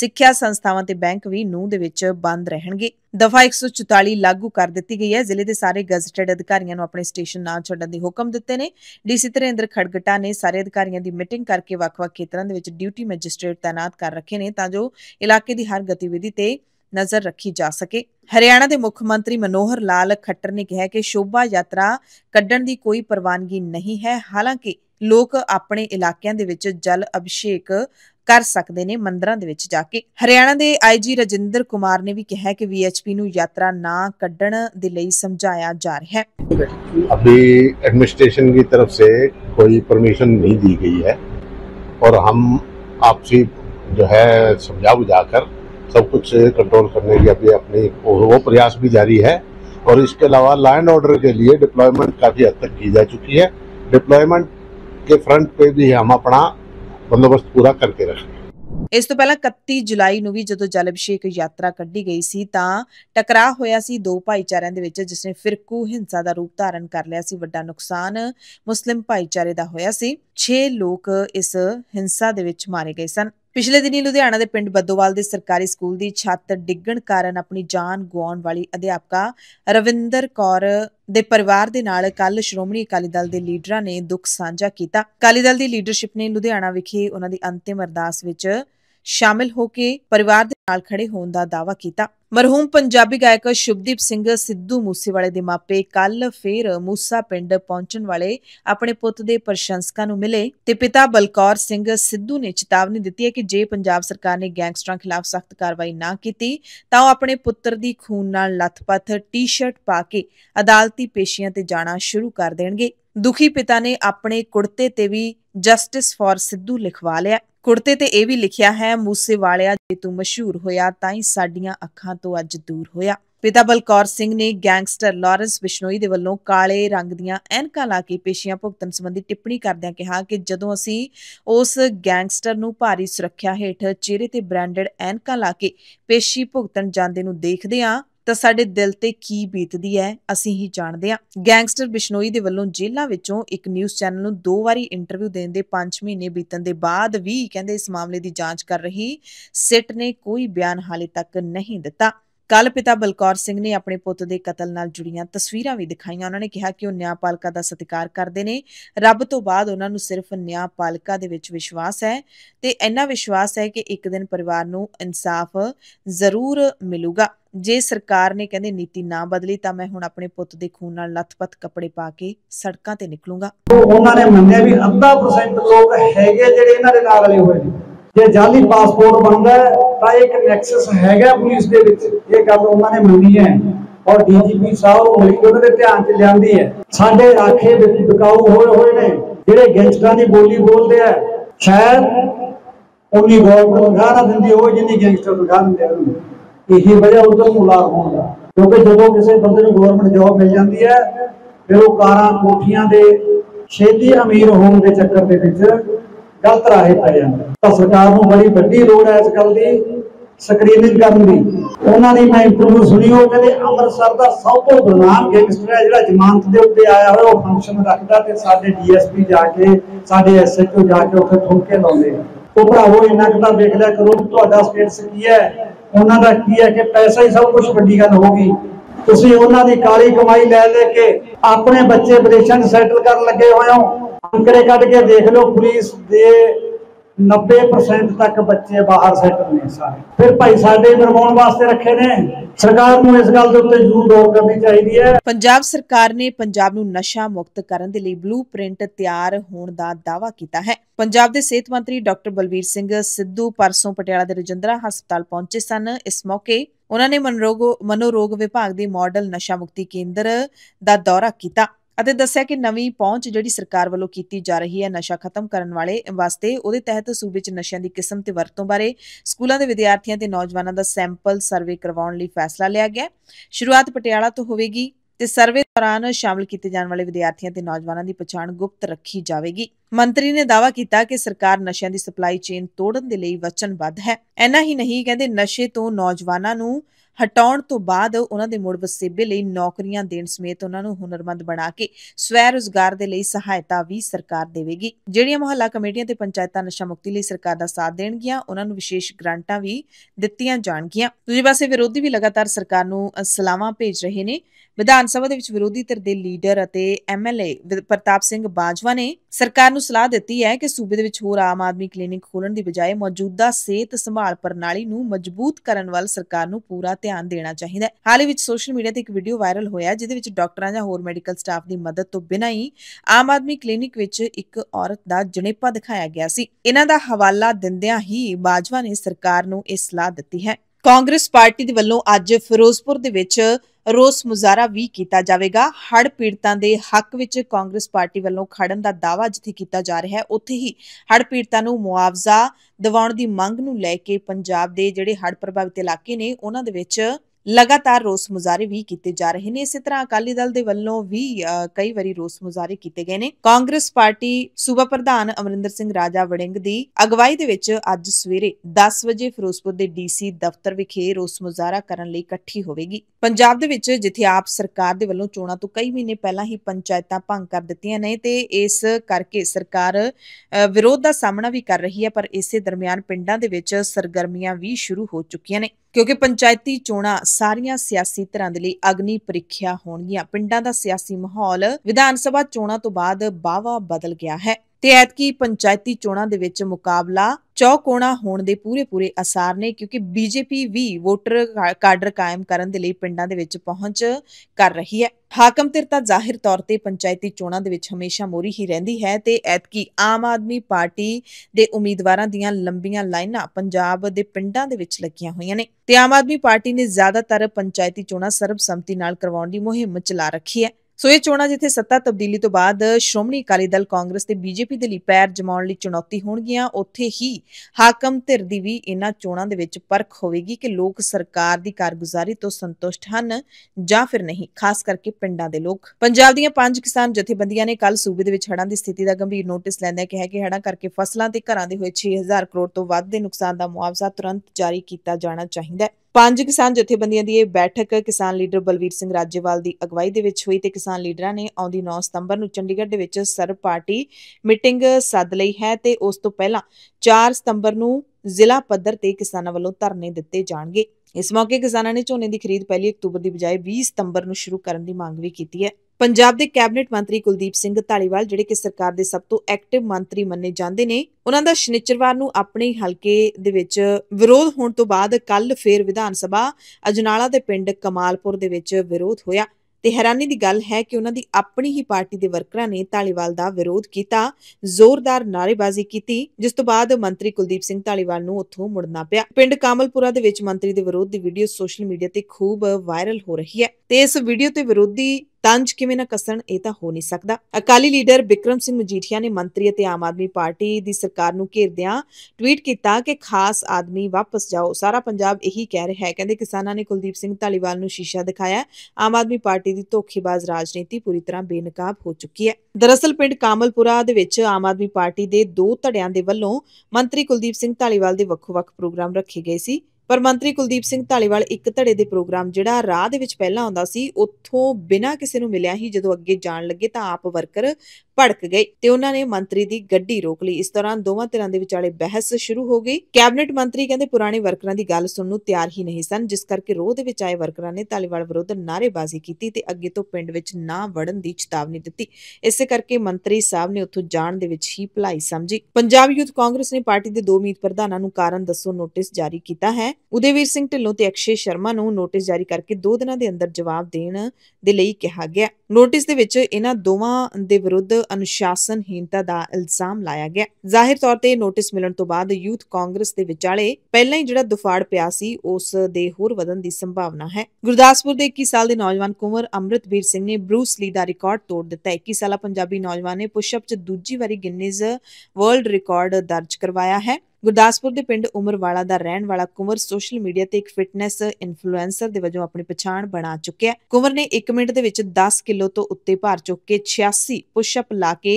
ਸਿੱਖਿਆ ਸੰਸਥਾਵਾਂ ਤੇ ਬੈਂਕ ਵੀ ਨੂੰ ਦੇ ਵਿੱਚ ਬੰਦ ਰਹਿਣਗੇ ਦਫਾ 144 ਲਾਗੂ ਕਰ ਦਿੱਤੀ ਗਈ ਹੈ ਜ਼ਿਲ੍ਹੇ ਦੇ ਸਾਰੇ ਗਜ਼ਟਡ ਅਧਿਕਾਰੀਆਂ ਨੂੰ ਆਪਣੇ ਸਟੇਸ਼ਨ ਨਾ ਛੱਡਣ ਦੇ ਹੁਕਮ ਦਿੱਤੇ ਨੇ ਡੀਸੀ ਤਰੇਂਦਰ ਖੜਗਟਾ ਨੇ ਸਾਰੇ ਅਧਿਕਾਰੀਆਂ ਦੀ ਮੀਟਿੰਗ ਕਰਕੇ ਵੱਖ-ਵੱਖ ਖੇਤਰਾਂ ਦੇ ਵਿੱਚ ਡਿਊਟੀ ਮੈਜਿਸਟ੍ਰੇਟ ਤਾਇਨਾਤ ਕਰ ਰੱਖੇ ਨੇ ਤਾਂ ਜੋ ਇਲਾਕੇ ਦੀ ਹਰ ਗਤੀਵਿਧੀ ਤੇ ਨਜ਼ਰ ਰੱਖੀ ਜਾ ਸਕੇ ਹਰਿਆਣਾ ਦੇ ਮੁੱਖ ਮੰਤਰੀ ਮਨੋਹਰ ਲਾਲ ਖੱਟਰ ਨੇ ਕਿਹਾ ਕਿ ਸ਼ੋਭਾ ਯਾਤਰਾ ਕੱਢਣ ਦੀ ਕੋਈ ਪ੍ਰਵਾਨਗੀ ਨਹੀਂ ਹੈ ਹਾਲਾਂਕਿ ਲੋਕ ਆਪਣੇ ਇਲਾਕਿਆਂ ਦੇ ਵਿੱਚ ਜਲ ਅਭਿਸ਼ੇਕ ਕਰ ਸਕਦੇ ਨੇ ਮੰਦਰਾਂ ਦੇ ਵਿੱਚ ਜਾ ਕੇ ਹਰਿਆਣਾ ਦੇ ਆਈਜੀ ਰਜਿੰਦਰ ਕੁਮਾਰ ਨੇ ਵੀ ਕਿਹਾ ਕਿ ਵੀਐਚਪੀ ਨੂੰ ਯਾਤਰਾ ਨਾ ਕੱਢਣ ਦੇ ਲਈ ਸਮਝਾਇਆ ਜਾ ਰਿਹਾ ਹੈ ਅਭੀ ਐਡਮਿਨਿਸਟ੍ਰੇਸ਼ਨ ਦੀ ਤਰਫ ਸੇ ਕੋਈ ਪਰਮਿਸ਼ਨ ਨਹੀਂ दी ਗਈ ਹੈ ਔਰ ਹਮ ਆਪਸੀ ਜੋ ਹੈ समझा बुझा कर सब कुछ कंट्रोल करने की अभी अपनी वो प्रयास भी जारी है और इसके अलावा लैंड ऑर्डर के लिए डिप्लॉयमेंट काफ़ी हद तक की जा चुकी है डिप्लॉयमेंट के फ्रंट पे भी हम ਆਪਣਾ ਬੰਦੋਬਸਤ ਪੂਰਾ ਕਰਕੇ ਰੱਖਦੇ ਇਸ ਤੋਂ ਪਹਿਲਾਂ 31 ਜੁਲਾਈ ਨੂੰ ਵੀ ਜਦੋਂ ਜਲ ਅਭਿਸ਼ੇਕ ਯਾਤਰਾ ਕੱਢੀ ਗਈ ਸੀ ਤਾਂ ਟਕਰਾਅ ਹੋਇਆ ਸੀ ਦੋ ਭਾਈਚਾਰਿਆਂ ਦੇ ਵਿੱਚ ਜਿਸ ਨੇ ਫਿਰਕੂ ਹਿੰਸਾ ਦਾ ਰੂਪ ਧਾਰਨ ਕਰ ਲਿਆ ਸੀ ਵੱਡਾ ਨੁਕਸਾਨ ਮੁਸਲਿਮ ਭਾਈਚਾਰੇ ਦਾ ਹੋਇਆ ਸੀ 6 ਲੋਕ ਇਸ ਹਿੰਸਾ ਦੇ ਵਿੱਚ ਮਾਰੇ ਗਏ ਸਨ ਪਿਛਲੇ ਦਿਨੀ ਲੁਧਿਆਣਾ ਦੇ ਪਿੰਡ ਬੱਦੋਵਾਲ ਦੇ ਸਰਕਾਰੀ ਸਕੂਲ ਦੀ ਛੱਤ ਡਿੱਗਣ ਕਾਰਨ ਆਪਣੀ ਜਾਨ ਗਵਾਉਣ ਵਾਲੀ ਅਧਿਆਪਕਾ ਰਵਿੰਦਰ ਕੌਰ ਦੇ ਪਰਿਵਾਰ ਦੇ ਨਾਲ ਕੱਲ ਸ਼੍ਰੋਮਣੀ ਅਕਾਲੀ ਦਲ ਦੇ ਲੀਡਰਾਂ ਨੇ ਦੁੱਖ ਸਾਂਝਾ ਕੀਤਾ ਅਕਾਲੀ ਦਲ ਦੀ ਲੀਡਰਸ਼ਿਪ ਨੇ ਲੁਧਿਆਣਾ ਵਿਖੇ ਉਹਨਾਂ ਦੀ ਅੰਤਿਮ ਅਰਦਾਸ ਵਿੱਚ ਸ਼ਾਮਿਲ ਹੋ ਕੇ ਪਰਿਵਾਰ ਨਾਲ ਖੜੇ ਹੋਣ ਦਾ ਦਾਵਾ ਕੀਤਾ ਮਰਹੂਮ ਪੰਜਾਬੀ ਗਾਇਕ ਸ਼ੁਭਦੀਪ ਸਿੰਘ ਸਿੱਧੂ ਮੂਸੇਵਾਲੇ ਦੇ ਮਾਪੇ ਕੱਲ ਫੇਰ ਮੂਸਾ ਪਿੰਡ ਪਹੁੰਚਣ ਵਾਲੇ ਆਪਣੇ ਪੁੱਤ ਦੇ ਪ੍ਰਸ਼ੰਸਕਾਂ ਨੂੰ ਮਿਲੇ ਤੇ ਪਿਤਾ ਬਲਕੌਰ ਸਿੰਘ ਸਿੱਧੂ ਨੇ ਚੇਤਾਵਨੀ ਦਿੱਤੀ ਹੈ ਕਿ ਜੇ ਪੰਜਾਬ ਸਰਕਾਰ ਨੇ ਗੈਂਗਸਟਰਾਂ ਖਿਲਾਫ ਸਖਤ ਕਾਰਵਾਈ ਨਾ ਕੀਤੀ ਤਾਂ ਉਹ ਆਪਣੇ ਪੁੱਤਰ ਦੀ ਖੂਨ ਨਾਲ ਲੱਥਪੱਥ ਟੀ-ਸ਼ਰਟ ਪਾ ਕੇ ਅਦਾਲਤੀ ਪੇਸ਼ੀਆਂ ਤੇ ਜਾਣਾ ਸ਼ੁਰੂ ਕਰ ਦੇਣਗੇ ਦੁਖੀ ਪਿਤਾ ਨੇ ਆਪਣੇ ਕੁੜਤੇ ਤੇ ਵੀ ਜਸਟਿਸ ਫਾਰ ਸਿੱਧੂ ਲਿਖਵਾ ਲਿਆ ਕੁੜਤੇ ਤੇ ਇਹ ਵੀ ਲਿਖਿਆ ਹੈ ਮੂਸੇ ਵਾਲਿਆ ਜੇ ਤੂੰ ਮਸ਼ਹੂਰ ਹੋਇਆ ਤਾਂ ਹੀ ਸਾਡੀਆਂ ਅੱਖਾਂ ਤੋਂ ਅੱਜ ਦੂਰ ਹੋਇਆ ਪਿਤਾ ਬਲਕੌਰ ਸਿੰਘ ਨੇ ਗੈਂਗਸਟਰ ਲਾਰੈਂਸ ਵਿਸ਼ਨੋਈ ਦੇ ਵੱਲੋਂ ਕਾਲੇ ਰੰਗ ਦੀਆਂ ਐਨਕਾਂ ਲਾ ਕੇ ਪੇਸ਼ੀਆਂ ਭੁਗਤਣ ਸੰਬੰਧੀ ਟਿੱਪਣੀ ਕਰਦਿਆਂ ਕਿਹਾ ਕਿ ਜਦੋਂ ਅਸੀਂ ਉਸ ਗੈਂਗਸਟਰ ਨੂੰ ਭਾਰੀ ਸੁਰੱਖਿਆ ਹੇਠ ਚਿਹਰੇ ਤੇ ਬ੍ਰਾਂਡਡ ਐਨਕਾਂ ਲਾ ਕੇ ਪੇਸ਼ੀ ਭੁਗਤਣ ਜਾਂਦੇ ਨੂੰ ਦੇਖਦੇ ਹਾਂ ਤਾਂ ਸਾਡੇ ਦਿਲ ਤੇ ਕੀ ਬੀਤਦੀ ਹੈ ਅਸੀਂ ਹੀ ਜਾਣਦੇ ਹਾਂ ਗੈਂਗਸਟਰ ਬਿਸ਼ਨੋਈ ਦੇ ਵੱਲੋਂ ਜੇਲ੍ਹਾਂ ਵਿੱਚੋਂ ਇੱਕ ਨਿਊਜ਼ ਚੈਨਲ ਨੂੰ ਦੋ ਵਾਰੀ ਇੰਟਰਵਿਊ ਦੇਣ ਦੇ 5 ਮਹੀਨੇ ਬੀਤਣ ਦੇ ਬਾਅਦ ਵੀ ਕਹਿੰਦੇ ਇਸ ਮਾਮਲੇ ਦੀ ਜਾਂਚ ਕਰ ਰਹੀ ਸਿਟ ਨੇ ਕੋਈ ਬਿਆਨ ਹਾਲੇ ਤੱਕ ਨਹੀਂ ਦਿੱਤਾ ਕੱਲ ਪਿਤਾ ਬਲਕੌਰ ਸਿੰਘ ਨੇ ਆਪਣੇ ਪੁੱਤ ਦੇ ਕਤਲ ਨਾਲ ਜੁੜੀਆਂ ਤਸਵੀਰਾਂ ਵੀ ਦਿਖਾਈਆਂ ਉਹਨਾਂ ਨੇ ਕਿਹਾ ਕਿ ਉਹ ਨਿਆਂਪਾਲਿਕਾ ਦਾ ਸਤਿਕਾਰ ਕਰਦੇ ਨੇ ਰੱਬ ਤੋਂ ਬਾਅਦ ਉਹਨਾਂ ਨੂੰ ਸਿਰਫ ਨਿਆਂਪਾਲਿਕਾ ਦੇ ਵਿੱਚ ਵਿਸ਼ਵਾਸ ਹੈ ਤੇ ਇੰਨਾ ਵਿਸ਼ਵਾਸ ਹੈ ਕਿ ਇੱਕ ਦਿਨ ਪਰਿਵਾਰ ਨੂੰ ਇਨਸਾਫ ਜ਼ਰੂਰ ਮਿਲੂਗਾ ਜੇ ਸਰਕਾਰ ਨੇ ਕਹਿੰਦੇ ਨੀਤੀ ਨਾ ਬਦਲੀ ਤਾਂ ਮੈਂ ਹੁਣ ਆਪਣੇ ਪੁੱਤ ਦੇ ਖੂਨ ਨਾਲ ਲੱਥਪੱਥ ਕੱਪੜੇ ਪਾ ਕੇ ਸੜਕਾਂ ਤੇ ਨਿਕਲੂੰਗਾ ਉਹਨਾਂ ਨੇ ਮੰਨਿਆ ਵੀ ਅੱਧਾ ਪਰਸੈਂਟ ਲੋਕ ਹੈਗੇ ਜਿਹੜੇ ਇਹਨਾਂ ਦੇ ਨਾਲ ਰਲੇ ਹੋਏ ਨੇ ਜੇ ਜਾਲੀ ਪਾਸਪੋਰਟ ਬਣਦਾ ਤਾਂ ਇੱਕ ਨੈਕਸਸ ਹੈਗਾ ਪੁਲਿਸ ਦੇ ਵਿੱਚ ਇਹ ਗੱਲ ਉਹਨਾਂ ਨੇ ਮੰਨੀ ਹੈ ਔਰ ਡੀਜੀਪੀ ਸਾਹਿਬ ਮਲਿਕ ਉਹਨਾਂ ਦੇ ਧਿਆਨ 'ਚ ਲਿਆਂਦੀ ਹੈ ਸਾਡੇ ਆਖੇ ਵਿੱਚ ਵਿਕਾਊ ਹੋਏ ਹੋਏ ਨੇ ਜਿਹੜੇ ਗੈਂਗਸਟਰਾਂ ਦੀ ਬੋਲੀ ਬੋਲਦੇ ਆ ਸ਼ਾਇਦ ਉਹਨੀ ਗੋਲ ਨੂੰ ਗਾਣਾ ਦਿੰਦੀ ਹੋਵੇ ਜਿੰਨੀ ਗੈਂਗਸਟਰ ਨੂੰ ਗਾਣਾ ਦਿੰਦੇ ਆ ਇਹੀ ਵਜ੍ਹਾ ਉਧਰ ਮੁਲਾਕ ਹੋਣ ਦਾ ਕਿਉਂਕਿ ਜਦੋਂ ਕਿਸੇ ਬੰਦੇ ਨੂੰ ਗਵਰਨਮੈਂਟ ਜੌਬ ਮਿਲ ਜਾਂਦੀ ਹੈ ਫਿਰ ਉਹ ਕਾਰਾਂ ਕੋਠੀਆਂ ਦੇ ਛੇਤੀ ਅਮੀਰ ਹੋਣ ਦੇ ਚੱਕਰ ਦੇ ਵਿੱਚ ਗਲਤ ਰਾਹੇ ਪੈ ਜਾਂਦਾ ਤਾਂ ਸਰਕਾਰ ਨੂੰ ਬੜੀ ਵੱਡੀ ਲੋੜ ਹੈ ਇਸ ਗੱਲ ਦੀ ਸਕਰੀਨਿੰਗ ਕਰਨ ਦੀ ਉਹਨਾਂ ਦੀ ਮੈਂ ਇੰਟਰਵਿਊ ਸੁਣੀ ਉਹ ਕਹਿੰਦੇ ਅੰਮ੍ਰਿਤਸਰ ਦਾ ਸਭ ਤੋਂ ਬਦਨਾਮ ਗੈਂਗਸਟਰ ਹੈ ਜਿਹੜਾ ਜ਼ਮਾਨਤ ਦੇ ਉੱਤੇ ਆਇਆ ਹੋਇਆ ਉਹ ਫੰਕਸ਼ਨ ਰੱਖਦਾ ਤੇ ਸਾਡੇ ਡੀਐਸਪੀ ਜਾ ਕੇ ਸਾਡੇ ਐਸਐਚਓ ਜਾ ਕੇ ਉੱਥੇ ਠੁੰਕੇ ਲਾਉਂਦੇ ਆ ਉਹ ਭਰਾਵੋ ਇੰਨਾ ਕਿ ਤਾਂ ਦੇਖ ਲਿਆ ਕਰੋ ਤੁਹਾਡਾ ਸਟੇਟਸ ਕੀ ਹੈ ਉਹਨਾਂ ਦਾ ਕੀ ਹੈ ਕਿ ਪੈਸਾ ਹੀ ਸਭ ਕੁਝ ਵੱਡੀ ਗੱਲ ਹੋ ਗਈ ਤੁਸੀਂ ਉਹਨਾਂ ਦੀ ਕਾਲੀ ਕਮਾਈ ਲੈ ਲੈ ਕੇ ਆਪਣੇ ਬੱਚੇ ਵਿਦੇਸ਼ਾਂ 'ਚ ਸੈਟਲ ਕਰਨ ਲੱਗੇ ਹੋਇਓ ਹੋ ਅੰਕੜੇ ਕੱਢ ਕੇ ਦੇਖ ਲਓ ਪੁਲਿਸ ਦੇ 90% ਤੱਕ ਬੱਚੇ ਬਾਹਰ ਸੈੱਟ ਨੇ ਸਾਰੇ ਫਿਰ ਭਾਈ ਸਾਡੇ ਮਰਵਾਉਣ ਵਾਸਤੇ ਰੱਖੇ ਨੇ ਸਰਕਾਰ ਨੂੰ ਇਸ ਗੱਲ ਦੇ ਉੱਤੇ ਜ਼ਰੂਰ ਗੌਰ ਕਰਨੀ ਚਾਹੀਦੀ ਹੈ ਪੰਜਾਬ ਸਰਕਾਰ ਨੇ ਪੰਜਾਬ ਨੂੰ ਨਸ਼ਾ ਮੁਕਤ ਕਰਨ ਦੇ ਲਈ ਬਲੂਪ੍ਰਿੰਟ ਤਿਆਰ ਹੋਣ ਦਾ ਦਾਅਵਾ ਕੀਤਾ ਹੈ ਪੰਜਾਬ ਦੇ ਸਿਹਤ ਮੰਤਰੀ ਡਾਕਟਰ ਬਲਵੀਰ ਸਿੰਘ ਸਿੱਧੂ ਪਰਸੋਂ ਪਟਿਆਲਾ ਦੇ ਰਜਿੰਦਰਾ ਹਸਪਤਾਲ ਪਹੁੰਚੇ ਸਨ ਇਸ ਮੌਕੇ ਉਹਨਾਂ ਨੇ ਮਨਰੋਗ ਮਨੋਰੋਗ ਵਿਭਾਗ ਦੇ ਮਾਡਲ ਨਸ਼ਾ ਮੁਕਤੀ ਕੇਂਦਰ ਦਾ ਦੌਰਾ ਕੀਤਾ ਅਤੇ ਦੱਸਿਆ ਕਿ ਨਵੀਂ ਪਹੁੰਚ ਜਿਹੜੀ ਸਰਕਾਰ ਵੱਲੋਂ ਕੀਤੀ ਜਾ ਰਹੀ ਹੈ ਨਸ਼ਾ ਖਤਮ ਕਰਨ ਵਾਲੇ ਵਾਸਤੇ ਉਹਦੇ ਤਹਿਤ ਸੂਬੇ 'ਚ ਨਸ਼ਿਆਂ ਦੀ ਕਿਸਮ ਤੇ ਵਰਤੋਂ ਬਾਰੇ ਸਕੂਲਾਂ ਦੇ ਵਿਦਿਆਰਥੀਆਂ ਤੇ ਨੌਜਵਾਨਾਂ ਦਾ ਸੈਂਪਲ ਸਰਵੇ ਕਰਵਾਉਣ ਲਈ ਫੈਸਲਾ ਲਿਆ ਗਿਆ ਸ਼ੁਰੂਆਤ ਪਟਿਆਲਾ ਤੋਂ ਹੋਵੇਗੀ ਤੇ ਸਰਵੇ ਦੌਰਾਨ ਸ਼ਾਮਲ ਕੀਤੇ ਜਾਣ ਵਾਲੇ ਵਿਦਿਆਰਥੀਆਂ ਤੇ ਨੌਜਵਾਨਾਂ ਦੀ ਪਛਾਣ ਗੁਪਤ ਰੱਖੀ ਜਾਵੇਗੀ ਮੰਤਰੀ ਨੇ ਦਾਵਾ ਕੀਤਾ ਕਿ ਸਰਕਾਰ ਨਸ਼ਿਆਂ ਦੀ ਸਪਲਾਈ ਚੇਨ ਤੋੜਨ ਦੇ ਲਈ ਵਚਨਬੱਧ ਹੈ ਐਨਾ ਹੀ ਨਹੀਂ ਕਹਿੰਦੇ ਨਸ਼ੇ ਤੋਂ ਨੌਜਵਾਨਾਂ ਨੂੰ ਹਟਾਉਣ ਤੋਂ ਬਾਅਦ ਉਹਨਾਂ ਦੇ ਮੁੜ ਵਸੇਬੇ ਲਈ ਨੌਕਰੀਆਂ ਦੇਣ ਸਮੇਤ ਉਹਨਾਂ ਨੂੰ ਹੁਨਰਮੰਦ ਬਣਾ ਕੇ ਸਵੈ ਰੋਜ਼ਗਾਰ ਦੇ ਲਈ ਸਹਾਇਤਾ ਵੀ ਸਰਕਾਰ ਦੇਵੇਗੀ ਜਿਹੜੀਆਂ ਮੁਹੱਲਾ ਕਮੇਟੀਆਂ ਤੇ ਪੰਚਾਇਤਾਂ ਨਸ਼ਾ ਮੁਕਤੀ ਲਈ ਸਰਕਾਰ ਦਾ ਸਾਥ ਦੇਣਗੀਆਂ ਉਹਨਾਂ ਨੂੰ ਵਿਸ਼ੇਸ਼ ਗ੍ਰਾਂਟਾਂ ਵੀ ਦਿੱਤੀਆਂ ਜਾਣਗੀਆਂ ਦੂਜੇ ਪਾਸੇ ਵਿਰੋਧੀ ਵੀ ਲਗਾਤਾਰ ਸਰਕਾਰ ਨੂੰ ਸਲਾਮਾਂ ਭੇਜ ਰਹੇ ਨੇ ਵਿਧਾਨ ਸਭਾ ਦੇ ਵਿੱਚ ਵਿਰੋਧੀ ਧਿਰ ਦੇ ਲੀਡਰ ਅਤੇ ਐਮਐਲਏ ਪ੍ਰਤਾਪ ਸਿੰਘ ਬਾਜਵਾ ਨੇ ਸਰਕਾਰ ਨੂੰ ਸਲਾਹ ਦਿੱਤੀ ਹੈ ਕਿ ਸੂਬੇ ਦੇ ਵਿੱਚ ਹੋਰ ਆਮ ਆਦਮੀ ਕਲੀਨਿਕ ਖੋਲਣ ਦੀ ਬਜਾਏ ਮੌਜੂਦਾ ਸਿਹਤ ਸੰਭਾਲ ਪ੍ਰਣਾਲੀ ਨੂੰ ਮਜ਼ਬੂਤ ਕਰਨ ਵੱਲ ਸਰਕਾਰ ਨੂੰ ਪੂਰਾ ਧਿਆਨ ਦੇਣਾ ਚਾਹੀਦਾ ਹੈ ਹਾਲ ਵਿੱਚ ਸੋਸ਼ਲ ਮੀਡੀਆ ਤੇ ਇੱਕ ਵੀਡੀਓ ਵਾਇਰਲ ਹੋਇਆ ਜਿਹਦੇ ਵਿੱਚ ਡਾਕਟਰਾਂ ਜਾਂ ਹੋਰ ਮੈਡੀਕਲ ਸਟਾਫ ਦੀ ਮਦਦ ਤੋਂ ਬਿਨਾਂ ਹੀ ਆਮ ਆਦਮੀ ਕਲੀਨਿਕ ਵਿੱਚ ਇੱਕ ਔਰਤ ਦਾ ਜਣੇਪਾ ਦਿਖਾਇਆ ਗਿਆ ਸੀ ਇਹਨਾਂ ਦਾ ਹਵਾਲਾ ਦਿੰਦਿਆਂ ਹੀ ਬਾਜਵਾ ਨੇ ਸਰਕਾਰ ਨੂੰ ਇਹ ਸਲਾਹ ਦਿੱਤੀ ਹੈ ਕਾਂਗਰਸ ਪਾਰਟੀ ਦੇ ਵੱਲੋਂ ਅੱਜ ਫਿਰੋਜ਼ਪੁਰ ਦੇ ਵਿੱਚ ਰੋਸ ਮੁਜ਼ਾਰਾ ਵੀ ਕੀਤਾ ਜਾਵੇਗਾ ਹੜ ਪੀੜਤਾਂ ਦੇ ਹੱਕ ਵਿੱਚ ਕਾਂਗਰਸ ਪਾਰਟੀ ਵੱਲੋਂ ਖੜਨ ਦਾ ਦਾਵਾ ਜਿੱਥੇ ਕੀਤਾ ਜਾ ਰਿਹਾ ਹੈ ਉੱਥੇ ਹੀ ਹੜ ਪੀੜਤਾਂ ਨੂੰ ਮੁਆਵਜ਼ਾ ਦਿਵਾਉਣ ਦੀ ਮੰਗ ਨੂੰ ਲੈ ਕੇ ਪੰਜਾਬ ਦੇ ਜਿਹੜੇ ਹੜ ਪ੍ਰਭਾਵਿਤ ਇਲਾਕੇ ਨੇ ਉਹਨਾਂ ਦੇ ਵਿੱਚ ਲਗਾਤਾਰ ਰੋਸ ਮੁਜ਼ਾਰੇ ਵੀ ਕੀਤੇ ਜਾ ਰਹੇ ਨੇ ਇਸੇ ਤਰ੍ਹਾਂ ਅਕਾਲੀ ਦਲ ਦੇ ਵੱਲੋਂ ਵੀ ਕਈ ਵਾਰੀ ਰੋਸ ਮੁਜ਼ਾਰੇ ਕੀਤੇ ਗਏ ਨੇ ਕਾਂਗਰਸ ਪਾਰਟੀ ਸੂਬਾ ਪ੍ਰਧਾਨ ਅਮਰਿੰਦਰ ਸਿੰਘ ਰਾਜਾ ਵੜਿੰਗ ਦੀ ਅਗਵਾਈ ਦੇ ਵਿੱਚ ਅੱਜ ਸਵੇਰੇ 10 ਵਜੇ ਫਿਰੋਜ਼ਪੁਰ ਦੇ ਡੀਸੀ ਦਫ਼ਤਰ ਵਿਖੇ ਰੋਸ ਮੁਜ਼ਾਰਾ ਕਰਨ ਲਈ ਇਕੱਠੀ ਹੋਵੇਗੀ ਪੰਜਾਬ ਦੇ ਵਿੱਚ ਜਿੱਥੇ ਆਪ ਸਰਕਾਰ ਦੇ ਵੱਲੋਂ ਚੋਣਾਂ ਤੋਂ ਕਈ ਮਹੀਨੇ ਪਹਿਲਾਂ ਹੀ ਪੰਚਾਇਤਾਂ ਭੰਗ ਕਰ ਦਿੱਤੀਆਂ ਨੇ ਤੇ ਇਸ ਕਰਕੇ ਸਰਕਾਰ ਵਿਰੋਧ ਦਾ ਸਾਹਮਣਾ ਵੀ ਕਰ ਰਹੀ ਹੈ ਪਰ ਇਸੇ ਦਰਮਿਆਨ ਪਿੰਡਾਂ ਦੇ ਵਿੱਚ ਸਰਗਰਮੀਆਂ ਵੀ ਸ਼ੁਰੂ ਹੋ ਚੁੱਕੀਆਂ ਨੇ ਕਿਉਂਕਿ ਪੰਚਾਇਤੀ ਚੋਣਾਂ ਸਾਰੀਆਂ ਸਿਆਸੀ ਧਿਰਾਂ ਦੇ ਲਈ ਅਗਨੀ ਪ੍ਰੀਖਿਆ ਹੋਣਗੀਆਂ ਪਿੰਡਾਂ ਦਾ ਸਿਆਸੀ ਮਾਹੌਲ ਵਿਧਾਨ ਸਭਾ ਚੋਣਾਂ ਤੋਂ ਬਾਅਦ ਬਾਵਾ ਬਦਲ ਗਿਆ ਹੈ ਤੇ ਐਤਕੀ ਪੰਚਾਇਤੀ ਚੋਣਾਂ ਦੇ ਵਿੱਚ ਮੁਕਾਬਲਾ ਚੌਕੋਣਾ ਹੋਣ ਦੇ ਪੂਰੇ-ਪੂਰੇ ਅਸਾਰ ਨੇ ਕਿਉਂਕਿ ਬੀਜੇਪੀ ਵੀ ਵੋਟਰ ਕਾਡਰ ਕਾਇਮ ਕਰਨ ਦੇ ਲਈ ਪਿੰਡਾਂ ਦੇ ਵਿੱਚ ਪਹੁੰਚ ਕਰ ਰਹੀ ਹੈ ਹਾਕਮ ਤਿਰਤਾ ਜ਼ਾਹਿਰ ਤੌਰ ਤੇ ਪੰਚਾਇਤੀ ਚੋਣਾਂ ਦੇ ਵਿੱਚ ਹਮੇਸ਼ਾ ਮੋਰੀ ਹੀ ਰਹਿੰਦੀ ਹੈ ਤੇ ਐਤਕੀ ਆਮ ਆਦਮੀ ਪਾਰਟੀ ਦੇ ਉਮੀਦਵਾਰਾਂ ਦੀਆਂ ਲੰਬੀਆਂ ਲਾਈਨਾਂ ਪੰਜਾਬ ਦੇ ਪਿੰਡਾਂ ਦੇ ਵਿੱਚ ਲੱਗੀਆਂ ਹੋਈਆਂ ਨੇ ਤੇ ਆਮ ਆਦਮੀ ਪਾਰਟੀ ਨੇ ਜ਼ਿਆਦਾਤਰ ਪੰਚਾਇਤੀ ਚੋਣਾਂ ਸਰਬਸੰਮਤੀ ਨਾਲ ਕਰਵਾਉਣ ਦੀ ਮੁਹਿੰਮ ਚਲਾ ਰੱਖੀ ਹੈ ਸੋ ਇਹ ਚੋਣਾਂ ਜਿੱਥੇ ਸੱਤਾ ਤਬਦੀਲੀ ਤੋਂ ਬਾਅਦ ਸ਼੍ਰੋਮਣੀ ਅਕਾਲੀ ਦਲ ਕਾਂਗਰਸ ਤੇ ਬੀਜੇਪੀ ਦੇ ਲਈ ਪੈਰ ਜਮਾਉਣ ਲਈ ਚੁਣੌਤੀ ਹੋਣਗੀਆਂ ਉੱਥੇ ਹੀ ਹਾਕਮ ਧਿਰ ਦੀ ਵੀ ਇਹਨਾਂ ਚੋਣਾਂ ਦੇ ਵਿੱਚ ਪਰਖ ਹੋਵੇਗੀ ਕਿ ਲੋਕ ਸਰਕਾਰ ਦੀ ਕਾਰਗੁਜ਼ਾਰੀ ਤੋਂ ਸੰਤੁਸ਼ਟ ਹਨ ਜਾਂ ਫਿਰ ਨਹੀਂ ਖਾਸ ਕਰਕੇ ਪਿੰਡਾਂ ਦੇ ਲੋਕ ਪੰਜਾਬ ਦੀਆਂ ਪੰਜ ਕਿਸਾਨ ਜਥੇਬੰਦੀਆਂ ਨੇ ਕੱਲ ਸੂਬੇ ਦੇ ਵਿੱਚ ਹੜ੍ਹਾਂ ਦੀ ਸਥਿਤੀ ਦਾ ਗੰਭੀਰ ਨੋਟਿਸ ਲੈਂਦਿਆਂ ਕਿਹਾ ਕਿ ਹੜ੍ਹਾਂ ਕਰਕੇ ਫਸਲਾਂ ਤੇ ਘਰਾਂ ਦੇ ਹੋਏ 6000 ਕਰੋੜ ਤੋਂ ਵੱਧ ਦੇ ਨੁਕਸਾਨ ਦਾ ਮੁਆਵਜ਼ਾ ਤੁਰੰਤ ਜਾਰੀ ਕੀਤਾ ਜਾਣਾ ਚਾਹੀਦਾ ਹੈ ਪੰਜ ਕਿਸਾਨ ਜਥੇਬੰਦੀਆਂ ਦੀ ਇਹ ਬੈਠਕ ਕਿਸਾਨ ਲੀਡਰ ਬਲਵੀਰ ਸਿੰਘ ਰਾਜੇਵਾਲ ਦੀ ਅਗਵਾਈ ਦੇ ਵਿੱਚ ਹੋਈ ਤੇ ਕਿਸਾਨ ਲੀਡਰਾਂ ਨੇ ਆਉਂਦੀ 9 ਸਤੰਬਰ ਨੂੰ ਚੰਡੀਗੜ੍ਹ ਦੇ ਵਿੱਚ ਸਰਬ ਪਾਰਟੀ ਮੀਟਿੰਗ ਸੱਦ ਲਈ ਹੈ ਤੇ ਉਸ ਤੋਂ ਪਹਿਲਾਂ 4 ਸਤੰਬਰ ਨੂੰ ਜ਼ਿਲ੍ਹਾ ਪੱਧਰ ਤੇ ਕਿਸਾਨਾਂ ਵੱਲੋਂ ਧਰਨੇ ਦਿੱਤੇ ਜਾਣਗੇ ਇਸ ਮੌਕੇ ਕਿਸਾਨਾਂ ਨੇ ਝੋਨੇ ਦੀ ਖਰੀਦ ਪਹਿਲੀ ਅਕਤੂਬਰ ਦੀ ਬਜਾਏ 20 ਸਤੰਬਰ ਨੂੰ ਸ਼ੁਰੂ ਕਰਨ ਦੀ ਮੰਗ ਵੀ ਕੀਤੀ ਹੈ ਪੰਜਾਬ ਦੇ ਕੈਬਨਿਟ ਮੰਤਰੀ ਕੁਲਦੀਪ ਸਿੰਘ ਧਾਲੀਵਾਲ ਜਿਹੜੇ ਕਿ ਸਰਕਾਰ ਦੇ ਸਭ ਤੋਂ ਐਕਟਿਵ ਮੰਤਰੀ ਮੰਨੇ ਜਾਂਦੇ ਨੇ ਉਹਨਾਂ ਦਾ ਸ਼ਨੀਚਰਵਾਰ ਨੂੰ ਆਪਣੇ ਹਲਕੇ ਦੇ ਵਿੱਚ ਵਿਰੋਧ ਹੋਣ ਤੋਂ ਬਾਅਦ ਕੱਲ ਫੇਰ ਵਿਧਾਨ ਸਭਾ ਅਜਨਾਲਾ ਦੇ ਪਿੰਡ ਕਮਾਲਪੁਰ ਦੇ ਵਿੱਚ ਵਿਰੋਧ ਹੋਇਆ ਤੇ ਹੈਰਾਨੀ ਦੀ ਗੱਲ ਹੈ ਕਿ ਉਹਨਾਂ ਦੀ ਆਪਣੀ ਹੀ ਪਾਰਟੀ ਦੇ ਵਰਕਰਾਂ ਨੇ ਧਾਲੀਵਾਲ ਦਾ ਵਿਰੋਧ ਕੀਤਾ ਜ਼ੋਰਦਾਰ ਨਾਰੇਬਾਜ਼ੀ ਕੀਤੀ ਜਿਸ ਤੋਂ ਬਾਅਦ ਮੰਤਰੀ ਕੁਲਦੀਪ ਸਿੰਘ ਧਾਲੀਵਾਲ ਨੂੰ ਉੱਥੋਂ ਮੁੜਨਾ ਪਿਆ ਪਿੰਡ ਕਾਮਲਪੁਰਾ ਦੇ ਵਿੱਚ ਮੰਤਰੀ ਦੇ ਵਿਰੋਧ ਦੀ ਵੀਡੀਓ ਸੋਸ਼ਲ ਮੀਡੀਆ ਤੇ ਖੂਬ ਵਾਇਰਲ ਹੋ ਰਹੀ ਹੈ ਤੇ ਇਸ ਵੀਡੀਓ ਤੇ ਵਿਰੋਧੀ ਤੰਜ ਕਿਵੇਂ ਨਾ ਕਸਣ ਇਹ ਤਾਂ ਹੋ ਨਹੀਂ ਸਕਦਾ ਅਕਾਲੀ ਲੀਡਰ ਵਿਕਰਮ ਸਿੰਘ ਮਜੀਠੀਆ ਨੇ ਮੰਤਰੀ ਅਤੇ ਆਮ ਆਦਮੀ ਪਾਰਟੀ ਦੀ ਸਰਕਾਰ ਨੂੰ ਘੇਰਦਿਆਂ ਟਵੀਟ ਕੀਤਾ ਕਿ ਖਾਸ ਆਦਮੀ ਵਾਪਸ ਜਾਓ ਸਾਰਾ ਪੰਜਾਬ ਇਹੀ ਕਹਿ ਰਿਹਾ ਹੈ ਕਹਿੰਦੇ ਕਿਸਾਨਾਂ ਨੇ ਕੁਲਦੀਪ ਸਿੰਘ ਢਾਲੀਵਾਲ ਨੂੰ ਸ਼ੀਸ਼ਾ ਦਿਖਾਇਆ ਆਮ ਆਦਮੀ ਪਾਰਟੀ ਦੀ ਧੋਖੇਬਾਜ਼ ਰਾਜਨੀਤੀ ਪੂਰੀ ਤਰ੍ਹਾਂ ਬੇਨਕਾਬ ਹੋ ਚੁੱਕੀ ਹੈ ਦਰਅਸਲ ਪਿੰਡ ਕਾਮਲਪੁਰਾ ਦੇ ਵਿੱਚ ਆਮ ਆਦਮੀ ਪਾਰਟੀ ਦੇ ਦੋ ਧੜਿਆਂ ਦੇ ਵੱਲੋਂ ਮੰਤਰੀ ਕੁਲਦੀਪ ਸਿੰਘ ਢਾਲੀਵਾਲ ਦੇ ਵੱਖ-ਵੱਖ ਪ੍ਰੋਗਰਾਮ ਰੱਖੇ ਗਏ ਸੀ ਪਰ ਮੰਤਰੀ ਕੁਲਦੀਪ ਸਿੰਘ ਢਾਲੀਵਾਲ ਇੱਕ ਧੜੇ ਦੇ ਪ੍ਰੋਗਰਾਮ ਜਿਹੜਾ ਰਾਹ ਦੇ ਵਿੱਚ ਪਹਿਲਾਂ ਆਉਂਦਾ ਸੀ ਉੱਥੋਂ ਬਿਨਾਂ ਕਿਸੇ ਨੂੰ ਮਿਲਿਆ ਹੀ ਜਦੋਂ ਅੱਗੇ ਜਾਣ ਲੱਗੇ ਤਾਂ ਆਪ ਵਰਕਰ ਭੜਕ ਗਏ ਤੇ ਉਹਨਾਂ ਨੇ ਮੰਤਰੀ ਦੀ ਗੱਡੀ ਰੋਕ ਲਈ ਇਸ ਦੌਰਾਨ ਦੋਵਾਂ ਧਿਰਾਂ ਦੇ ਵਿਚਾਲੇ ਬਹਿਸ ਸ਼ੁਰੂ ਹੋ ਗਈ ਕੈਬਨਿਟ ਮੰਤਰੀ ਕਹਿੰਦੇ ਪੁਰਾਣੇ ਵਰਕਰਾਂ ਦੀ ਗੱਲ ਸੁਣਨ ਨੂੰ ਤਿਆਰ ਹੀ ਨਹੀਂ ਸਨ ਜਿਸ ਕਰਕੇ ਰੋਹ ਦੇ ਵਿੱਚ ਆਏ ਵਰਕਰਾਂ ਨੇ ਤਾਲੀਵਾਲ ਵਿਰੁੱਧ ਨਾਰੇਬਾਜ਼ੀ ਕੀਤੀ ਤੇ ਅੱਗੇ ਤੋਂ ਪਿੰਡ ਵਿੱਚ ਨਾ ਵੜਨ ਦੀ ਚੇਤਾਵਨੀ ਦਿੱਤੀ ਇਸੇ ਕਰਕੇ ਮੰਤਰੀ ਸਾਹਿਬ ਨੇ ਉੱਥੋਂ ਜਾਣ ਦੇ ਵਿੱਚ ਹੀ ਭਲਾਈ ਸਮਝੀ ਪੰਜਾਬ ਯੂਥ ਕਾਂਗਰਸ ਨੇ ਪਾਰਟੀ ਦੇ ਦੋ ਮੀਤ ਪ੍ਰਧਾਨਾਂ ਨੂੰ ਕਾਰਨ ਦੱਸੋ ਨੋਟਿਸ ਜਾਰੀ ਕੀਤਾ ਹੈ ਉਦੇਵੀਰ ਸਿੰਘ ਢਿੱਲੋਂ ਤੇ ਅਕਸ਼ੇ ਸ਼ਰਮਾ ਨੂੰ ਨੋਟਿਸ ਜਾਰੀ ਕਰਕੇ 2 ਦਿਨਾਂ ਦੇ ਅੰਦਰ ਜਵਾਬ ਦੇਣ ਦੇ ਲਈ ਕਿਹਾ ਗਿਆ ਨੋਟਿਸ ਦੇ ਵਿੱਚ ਇਹਨਾਂ ਦੋਵਾਂ ਦੇ ਵਿਰੁੱਧ ਅਨੁਸ਼ਾਸਨਹੀਣਤਾ ਦਾ ਇਲਜ਼ਾਮ ਲਾਇਆ ਗਿਆ ਜ਼ਾਹਿਰ ਤੌਰ ਤੇ ਨੋਟਿਸ ਮਿਲਣ ਤੋਂ ਬਾਅਦ ਯੂਥ ਕਾਂਗਰਸ ਦੇ ਵਿਚਾਲੇ ਪਹਿਲਾਂ ਹੀ ਜਿਹੜਾ ਦੁਫਾੜ ਪਿਆ ਸੀ ਉਸ ਦੇ ਹੋਰ ਵਧਣ ਦੀ ਸੰਭਾਵਨਾ ਹੈ ਗੁਰਦਾਸਪੁਰ ਦੇ 21 ਸਾਲ ਦੇ ਨੌਜਵਾਨ ਕੁਮਰ ਅਮਰਿਤਵੀਰ ਸਿੰਘ ਨੇ ਬਰੂਸ ਲੀ ਦਾ ਰਿਕਾਰਡ ਤੋੜ ਦਿੱਤਾ 21 ਸਾਲਾ ਪੰਜਾਬੀ ਨੌਜਵਾਨ ਨੇ ਪੁਸ਼ਅਪ 'ਚ ਦੂਜੀ ਵਾਰੀ ਗਿੰਨੀਜ਼ ਵਰਲਡ ਰਿਕਾਰਡ ਦਰਜ ਕਰਵਾਇਆ ਹੈ ਗੁਰਦਾਸਪੁਰ ਦੇ ਪਿੰਡ ਉਮਰਵਾਲਾ ਦਾ ਰਹਿਣ ਵਾਲਾ ਕੁਮਰ ਸੋਸ਼ਲ ਮੀਡੀਆ ਤੇ ਇੱਕ ਫਿਟਨੈਸ ਇਨਫਲੂਐਂਸਰ ਦੇ ਵਜੋਂ ਆਪਣੀ ਪਛਾਣ ਬਣਾ ਚੁੱਕਿਆ ਕੁਮਰ ਨੇ 1 ਮਿੰਟ ਦੇ ਵਿੱਚ 10 ਕਿਲੋ ਤੋਂ ਉੱਤੇ ਭਾਰ ਚੁੱਕ ਕੇ 86 ਪੁਸ਼ਅਪ ਲਾ ਕੇ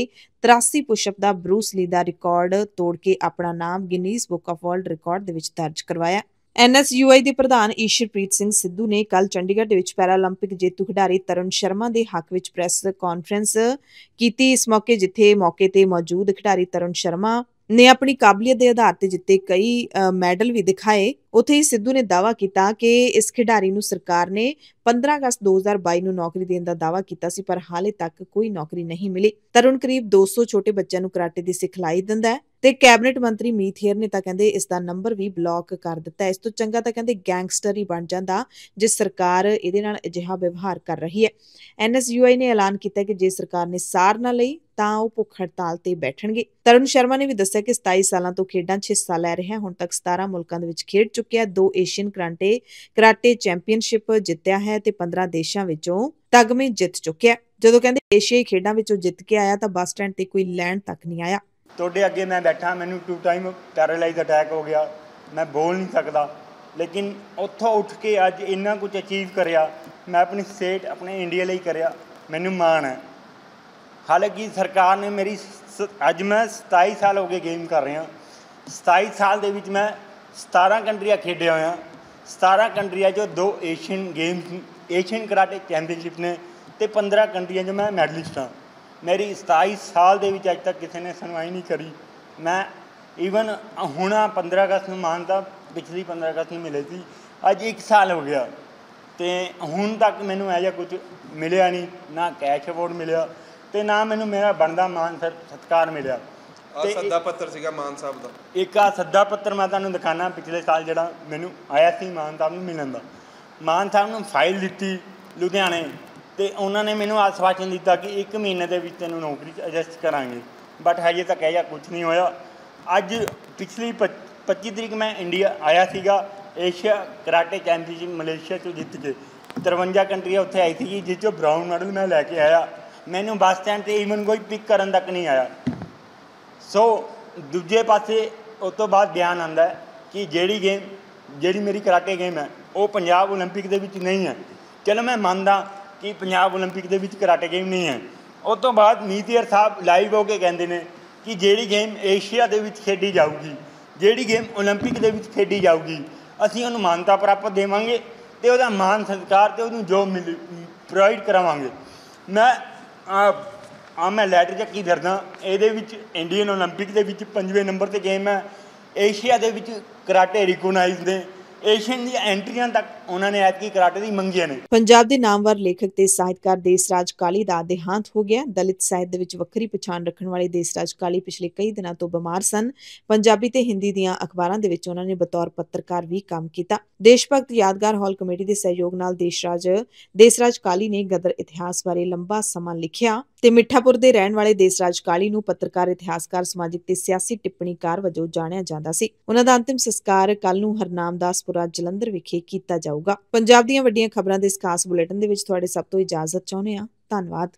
83 ਪੁਸ਼ਅਪ ਦਾ ਬਰੂਸ ਲੀ ਦਾ ਰਿਕਾਰਡ ਤੋੜ ਕੇ ਆਪਣਾ ਨਾਮ Guinness book of world record ਦੇ ਵਿੱਚ ਦਰਜ ਕਰਵਾਇਆ ਐਨਐਸਯੂਆਈ ਦੇ ਪ੍ਰਧਾਨ ਈਸ਼ਰਪ੍ਰੀਤ ਸਿੰਘ ਸਿੱਧੂ ਨੇ ਕੱਲ ਚੰਡੀਗੜ੍ਹ ਦੇ ਵਿੱਚ ਪੈਰਾਲੰਪਿਕ ਜੇਤੂ ਖਿਡਾਰੀ ਤਰਨ ਸ਼ਰਮਾ ਦੇ ਹੱਕ ਵਿੱਚ ਪ੍ਰੈਸ ਕਾਨਫਰੰਸ ਕੀਤੀ ਇਸ ਮੌਕੇ ਜਿੱਥੇ ਮੌਕੇ ਤੇ ਮੌਜੂਦ ਖਿਡਾਰੀ ਤਰਨ ਸ਼ਰਮਾ ਨੇ ਆਪਣੀ ਕਾਬਲੀਅਤ ਦੇ ਆਧਾਰ ਤੇ ਜਿੱਤੇ ਕਈ ਮੈਡਲ ਵੀ ਦਿਖਾਏ ਉਥੇ ਹੀ ਸਿੱਧੂ ਨੇ ਦਾਵਾ ਕੀਤਾ ਕਿ ਇਸ ਖਿਡਾਰੀ ਨੂੰ ਸਰਕਾਰ ਨੇ 15 ਅਗਸਤ 2022 ਨੂੰ ਨੌਕਰੀ ਦੇਣ ਦਾ ਦਾਵਾ ਕੀਤਾ ਸੀ ਪਰ ਹਾਲੇ ਤੱਕ ਕੋਈ ਨੌਕਰੀ ਨਹੀਂ ਮਿਲੀ ਤਰੁਣ ਕਰੀਬ 200 ਛੋਟੇ ਬੱਚਿਆਂ ਨੂੰ ਕਰਾਟੇ ਦੀ ਸਿਖਲਾਈ ਦਿੰਦਾ ਹੈ ਤੇ ਕੈਬਨਿਟ ਮੰਤਰੀ ਮੀਥੇਰ ਨੇ ਤਾਂ ਕਹਿੰਦੇ ਇਸ ਦਾ ਨੰਬਰ ਵੀ ਬਲੌਕ ਕਰ ਦਿੱਤਾ ਇਸ ਤੋਂ ਚੰਗਾ ਤਾਂ ਕਹਿੰਦੇ ਗੈਂਗਸਟਰ ਹੀ ਬਣ ਜਾਂਦਾ ਜੇ ਸਰਕਾਰ ਇਹਦੇ ਨਾਲ ਅਜਿਹਾ ਵਿਵਹਾਰ ਕਰ ਰਹੀ ਹੈ ਐਨਐਸਯੂਆਈ ਨੇ ਐਲਾਨ ਕੀਤਾ ਕਿ ਜੇ ਸਰਕਾਰ ਨੇ ਸਾਰ ਨਾ ਲਈ ਤਾਂ ਉਹ ਭੁੱਖ ਹੜਤਾਲ ਤੇ ਬੈਠਣਗੇ ਤਰਨ ਸ਼ਰਮਾ ਨੇ ਵੀ ਦੱਸਿਆ ਕਿ 27 ਸਾਲਾਂ ਤੋਂ ਖੇਡਾਂ 'ਚ ਹਿੱਸਾ ਲੈ ਰਿਹਾ ਹੁਣ ਤੱਕ 17 ਮੁਲਕਾਂ ਦੇ ਵਿੱਚ ਖੇਡ ਚੁੱਕਿਆ ਦੋ ਏਸ਼ੀਅਨ ਕਰਾਟੇ ਕਰਾਟੇ ਚੈਂਪੀਅਨਸ਼ਿਪ ਜਿੱਤਿਆ ਹੈ ਤੇ 15 ਦੇਸ਼ਾਂ ਵਿੱਚੋਂ ਤਗਮੇ ਜਿੱਤ ਚੁੱਕਿਆ ਜਦੋਂ ਕਹਿੰਦੇ ਏਸ਼ੀਆਈ ਖੇਡਾਂ ਵਿੱਚੋਂ ਜਿੱਤ ਕੇ ਆਇਆ ਤਾਂ ਬੱਸ ਸਟੈਂਡ ਤੇ ਕੋਈ ਲੈਣ ਤੱਕ ਨਹੀਂ ਆਇਆ ਤੁਹਾਡੇ ਅੱਗੇ ਮੈਂ ਬੈਠਾ ਮੈਨੂੰ ਟੂ ਟਾਈਮ ਪੈਰਾਲਾਈਜ਼ ਅਟੈਕ ਹੋ ਗਿਆ ਮੈਂ ਬੋਲ ਨਹੀਂ ਸਕਦਾ ਲੇਕਿਨ ਉੱਥੋਂ ਉੱਠ ਕੇ ਅੱਜ ਇੰਨਾ ਕੁਝ ਅਚੀਵ ਕਰਿਆ ਮੈਂ ਆਪਣੀ ਸਟੇਟ ਆਪਣੇ ਇੰਡੀਆ ਲਈ ਕਰਿਆ ਮੈਨੂੰ ਮਾਣ ਹੈ ਹਾਲਾਂਕਿ ਸਰਕਾਰ ਨੇ ਮੇਰੀ ਅੱਜ ਮੈਂ 27 ਸਾਲ ਹੋ ਗਏ ਗੇਮ ਕਰ ਰਿਹਾ 27 ਸਾਲ ਦੇ ਵਿੱਚ ਮੈਂ 17 ਕੰਟਰੀਆਂ ਖੇਡੇ ਹੋਇਆ 17 ਕੰਟਰੀਆਂ 'ਚੋਂ ਦੋ Asian game Asian karate championship ਨੇ ਤੇ 15 ਕੰਟਰੀਆਂ 'ਚ ਮੈਂ ਮੈਡਲਿਸਟ ਹਾਂ ਮੇਰੀ 27 ਸਾਲ ਦੇ ਵਿੱਚ ਅੱਜ ਤੱਕ ਕਿਸੇ ਨੇ ਸੁਣਵਾਈ ਨਹੀਂ ਕਰੀ ਮੈਂ ਈਵਨ ਹੁਣ 15 ਅਗਸਤ ਨੂੰ ਮਾਨਤਾ ਪਿਛਲੀ 15 ਅਗਸਤ ਨੂੰ ਮਿਲੇ ਸੀ ਅੱਜ 1 ਸਾਲ ਹੋ ਗਿਆ ਤੇ ਹੁਣ ਤੱਕ ਮੈਨੂੰ ਐਜਾ ਕੁਝ ਮਿਲਿਆ ਨਹੀਂ ਨਾ ਕੈਸ਼ ਅਵਾਰਡ ਮਿਲਿਆ ਤੇ ਨਾ ਮੈਨੂੰ ਮੇਰਾ ਬਣਦਾ ਮਾਨ ਸਤਕਾਰ ਮਿਲਿਆ ਤੇ ਸੱਦਾ ਪੱਤਰ ਸੀਗਾ ਮਾਨ ਸਾਹਿਬ ਦਾ ਇੱਕ ਆ ਸੱਦਾ ਪੱਤਰ ਮੈਂ ਤੁਹਾਨੂੰ ਦਿਖਾਣਾ ਪਿਛਲੇ ਸਾਲ ਜਿਹੜਾ ਮੈਨੂੰ ਆਇਆ ਸੀ ਮਾਨ ਸਾਹਿਬ ਨੂੰ ਮਿਲਣ ਦਾ ਮਾਨ ਸਾਹਿਬ ਨੂੰ ਫਾਈਲ ਦਿੱਤੀ ਲੁਧਿਆਣੇ ਤੇ ਉਹਨਾਂ ਨੇ ਮੈਨੂੰ ਆਸਵਾਚਨ ਦਿੱਤਾ ਕਿ 1 ਮਹੀਨੇ ਦੇ ਵਿੱਚ ਤੈਨੂੰ ਨੌਕਰੀ 'ਚ ਐਡਜਸਟ ਕਰਾਂਗੇ ਬਟ ਹਜੇ ਤੱਕ ਇਹ ਕੁਝ ਨਹੀਂ ਹੋਇਆ ਅੱਜ ਪਿਛਲੀ 25 ਤਰੀਕ ਮੈਂ ਇੰਡੀਆ ਆਇਆ ਸੀਗਾ ਏਸ਼ੀਆ ਕਰਾਟੇ ਚੈਂਪੀਅਨਸ਼ਿਪ ਮਲੇਸ਼ੀਆ ਤੋਂ ਜਿੱਤ ਕੇ 53 ਕੰਟਰੀਆਂ ਉੱਥੇ ਆਈ ਸੀ ਜਿਸ ਚੋਂ ਬ੍ਰਾਊਨ ਮੈਡਲ ਮੈਂ ਲੈ ਕੇ ਆਇਆ ਮੈਨੂੰ ਬੱਸ ਸਟੈਂਡ ਤੇ ਈਵਨ ਕੋਈ ਪਿਕ ਕਰਨ ਤੱਕ ਨਹੀਂ ਆਇਆ ਸੋ ਦੂਜੇ ਪਾਸੇ ਉਸ ਤੋਂ ਬਾਅਦ ਬਿਆਨ ਆਂਦਾ ਕਿ ਜਿਹੜੀ ਗੇਮ ਜਿਹੜੀ ਮੇਰੀ ਕਰਾਟੇ ਗੇਮ ਹੈ ਉਹ ਪੰਜਾਬ 올림픽 ਦੇ ਵਿੱਚ ਨਹੀਂ ਹੈ ਚਲੋ ਮੈਂ ਮੰਨਦਾ ਕਿ ਪੰਜਾਬ 올림픽 ਦੇ ਵਿੱਚ ਕਰਾਟੇ ਗੇਮ ਨਹੀਂ ਹੈ ਉਸ ਤੋਂ ਬਾਅਦ ਨੀਤੀਰ ਸਾਹਿਬ ਲਾਈਵ ਹੋ ਕੇ ਕਹਿੰਦੇ ਨੇ ਕਿ ਜਿਹੜੀ ਗੇਮ ਏਸ਼ੀਆ ਦੇ ਵਿੱਚ ਖੇਡੀ ਜਾਊਗੀ ਜਿਹੜੀ ਗੇਮ 올림픽 ਦੇ ਵਿੱਚ ਖੇਡੀ ਜਾਊਗੀ ਅਸੀਂ ਉਹਨੂੰ ਮਾਨਤਾ ਪ੍ਰਾਪਤ ਦੇਵਾਂਗੇ ਤੇ ਉਹਦਾ ਮਾਨ ਸਤਿਕਾਰ ਤੇ ਉਹਨੂੰ ਜੋ ਪ੍ਰੋਵਾਈਡ ਕਰਾਵਾਂਗੇ ਮੈਂ ਆ ਮੈਂ ਲੈਟਰ ਚੱਕੀ ਫਿਰਦਾ ਇਹਦੇ ਵਿੱਚ ਇੰਡੀਅਨ 올림픽 ਦੇ ਵਿੱਚ ਪੰਜਵੇਂ ਨੰਬਰ ਤੇ ਗੇਮ ਹੈ ਏਸ਼ੀਆ ਦੇ ਵਿੱਚ ਕਰਾਟੇ ਰਿਕਗਨਾਈਜ਼ ਨੇ ਏਸ਼ੀਅਨ ਦੀ ਐਂਟਰੀਆਂ ਤੱਕ ਉਹਨਾਂ ਨੇ ਐਤਕੀ ਕਰਾਟੇ ਦੀ ਮੰਗੀਆਂ ਨੇ ਪੰਜਾਬ ਦੇ ਨਾਮਵਰ ਲੇਖਕ ਤੇ ਸਾਹਿਤਕਾਰ ਦੇਸਰਾਜ ਕਾਲੀ ਦਾ ਦੇਹਾਂਤ ਹੋ ਗਿਆ ਦਲਿਤ ਸਾਹਿਤ ਦੇ ਵਿੱਚ ਵੱਖਰੀ ਪਛਾਣ ਰੱਖਣ ਵਾਲੇ ਦੇਸਰਾਜ ਕਾਲੀ ਪਿਛਲੇ ਕਈ ਦਿਨਾਂ ਤੋਂ ਬਿਮਾਰ ਸਨ ਪੰਜਾਬੀ ਤੇ ਹਿੰਦੀ ਦੀਆਂ ਅਖਬਾਰਾਂ ਦੇ ਵਿੱਚ ਉਹਨਾਂ ਨੇ ਬਤੌਰ ਪੱਤਰਕਾਰ ਵੀ ਕੰਮ ਕੀਤਾ ਦੇਸ਼ ਭਗਤ ਯਾਦਗਾਰ ਹਾਲ ਕਮੇਟੀ ਦੇ ਸਹਿਯੋਗ ਨਾਲ ਦੇਸਰਾਜ ਦੇਸਰਾਜ ਕਾਲੀ ਨੇ ਗਦਰ ਇਤਿਹਾਸ ਬਾਰੇ ਲੰਬਾ ਸਮਾਂ ਲਿਖਿਆ ਤੇ ਮਿੱਠਾਪੁਰ ਦੇ ਰਹਿਣ ਵਾਲੇ ਦੇਸਰਾਜ ਕਾਲੀ ਨੂੰ ਪੱਤਰਕਾਰ ਇਤਿਹਾਸਕਾਰ ਸਮਾਜਿਕ ਤੇ ਸਿਆਸੀ ਟਿੱਪਣੀਕਾਰ ਵਜੋਂ ਜਾਣਿਆ ਜਾਂਦਾ ਸੀ ਉਹਨਾਂ ਦਾ ਅੰਤਿਮ ਸੰਸਕਾਰ ਕੱਲ ਨੂੰ ਹਰਨਾਮ ਦਾਸ ਗੁਰਦਾਸਪੁਰਾ ਜਲੰਧਰ ਵਿਖੇ ਕੀਤਾ ਜਾਊਗਾ ਪੰਜਾਬ ਦੀਆਂ ਵੱਡੀਆਂ ਖਬਰਾਂ ਦੇ ਇਸ ਖਾਸ ਬੁਲੇਟਿਨ ਦੇ ਵਿੱਚ ਤੁਹਾਡੇ ਸਭ ਤੋਂ ਇਜਾਜ਼ਤ ਚਾਹੁੰਦੇ ਆ ਧੰਨਵਾਦ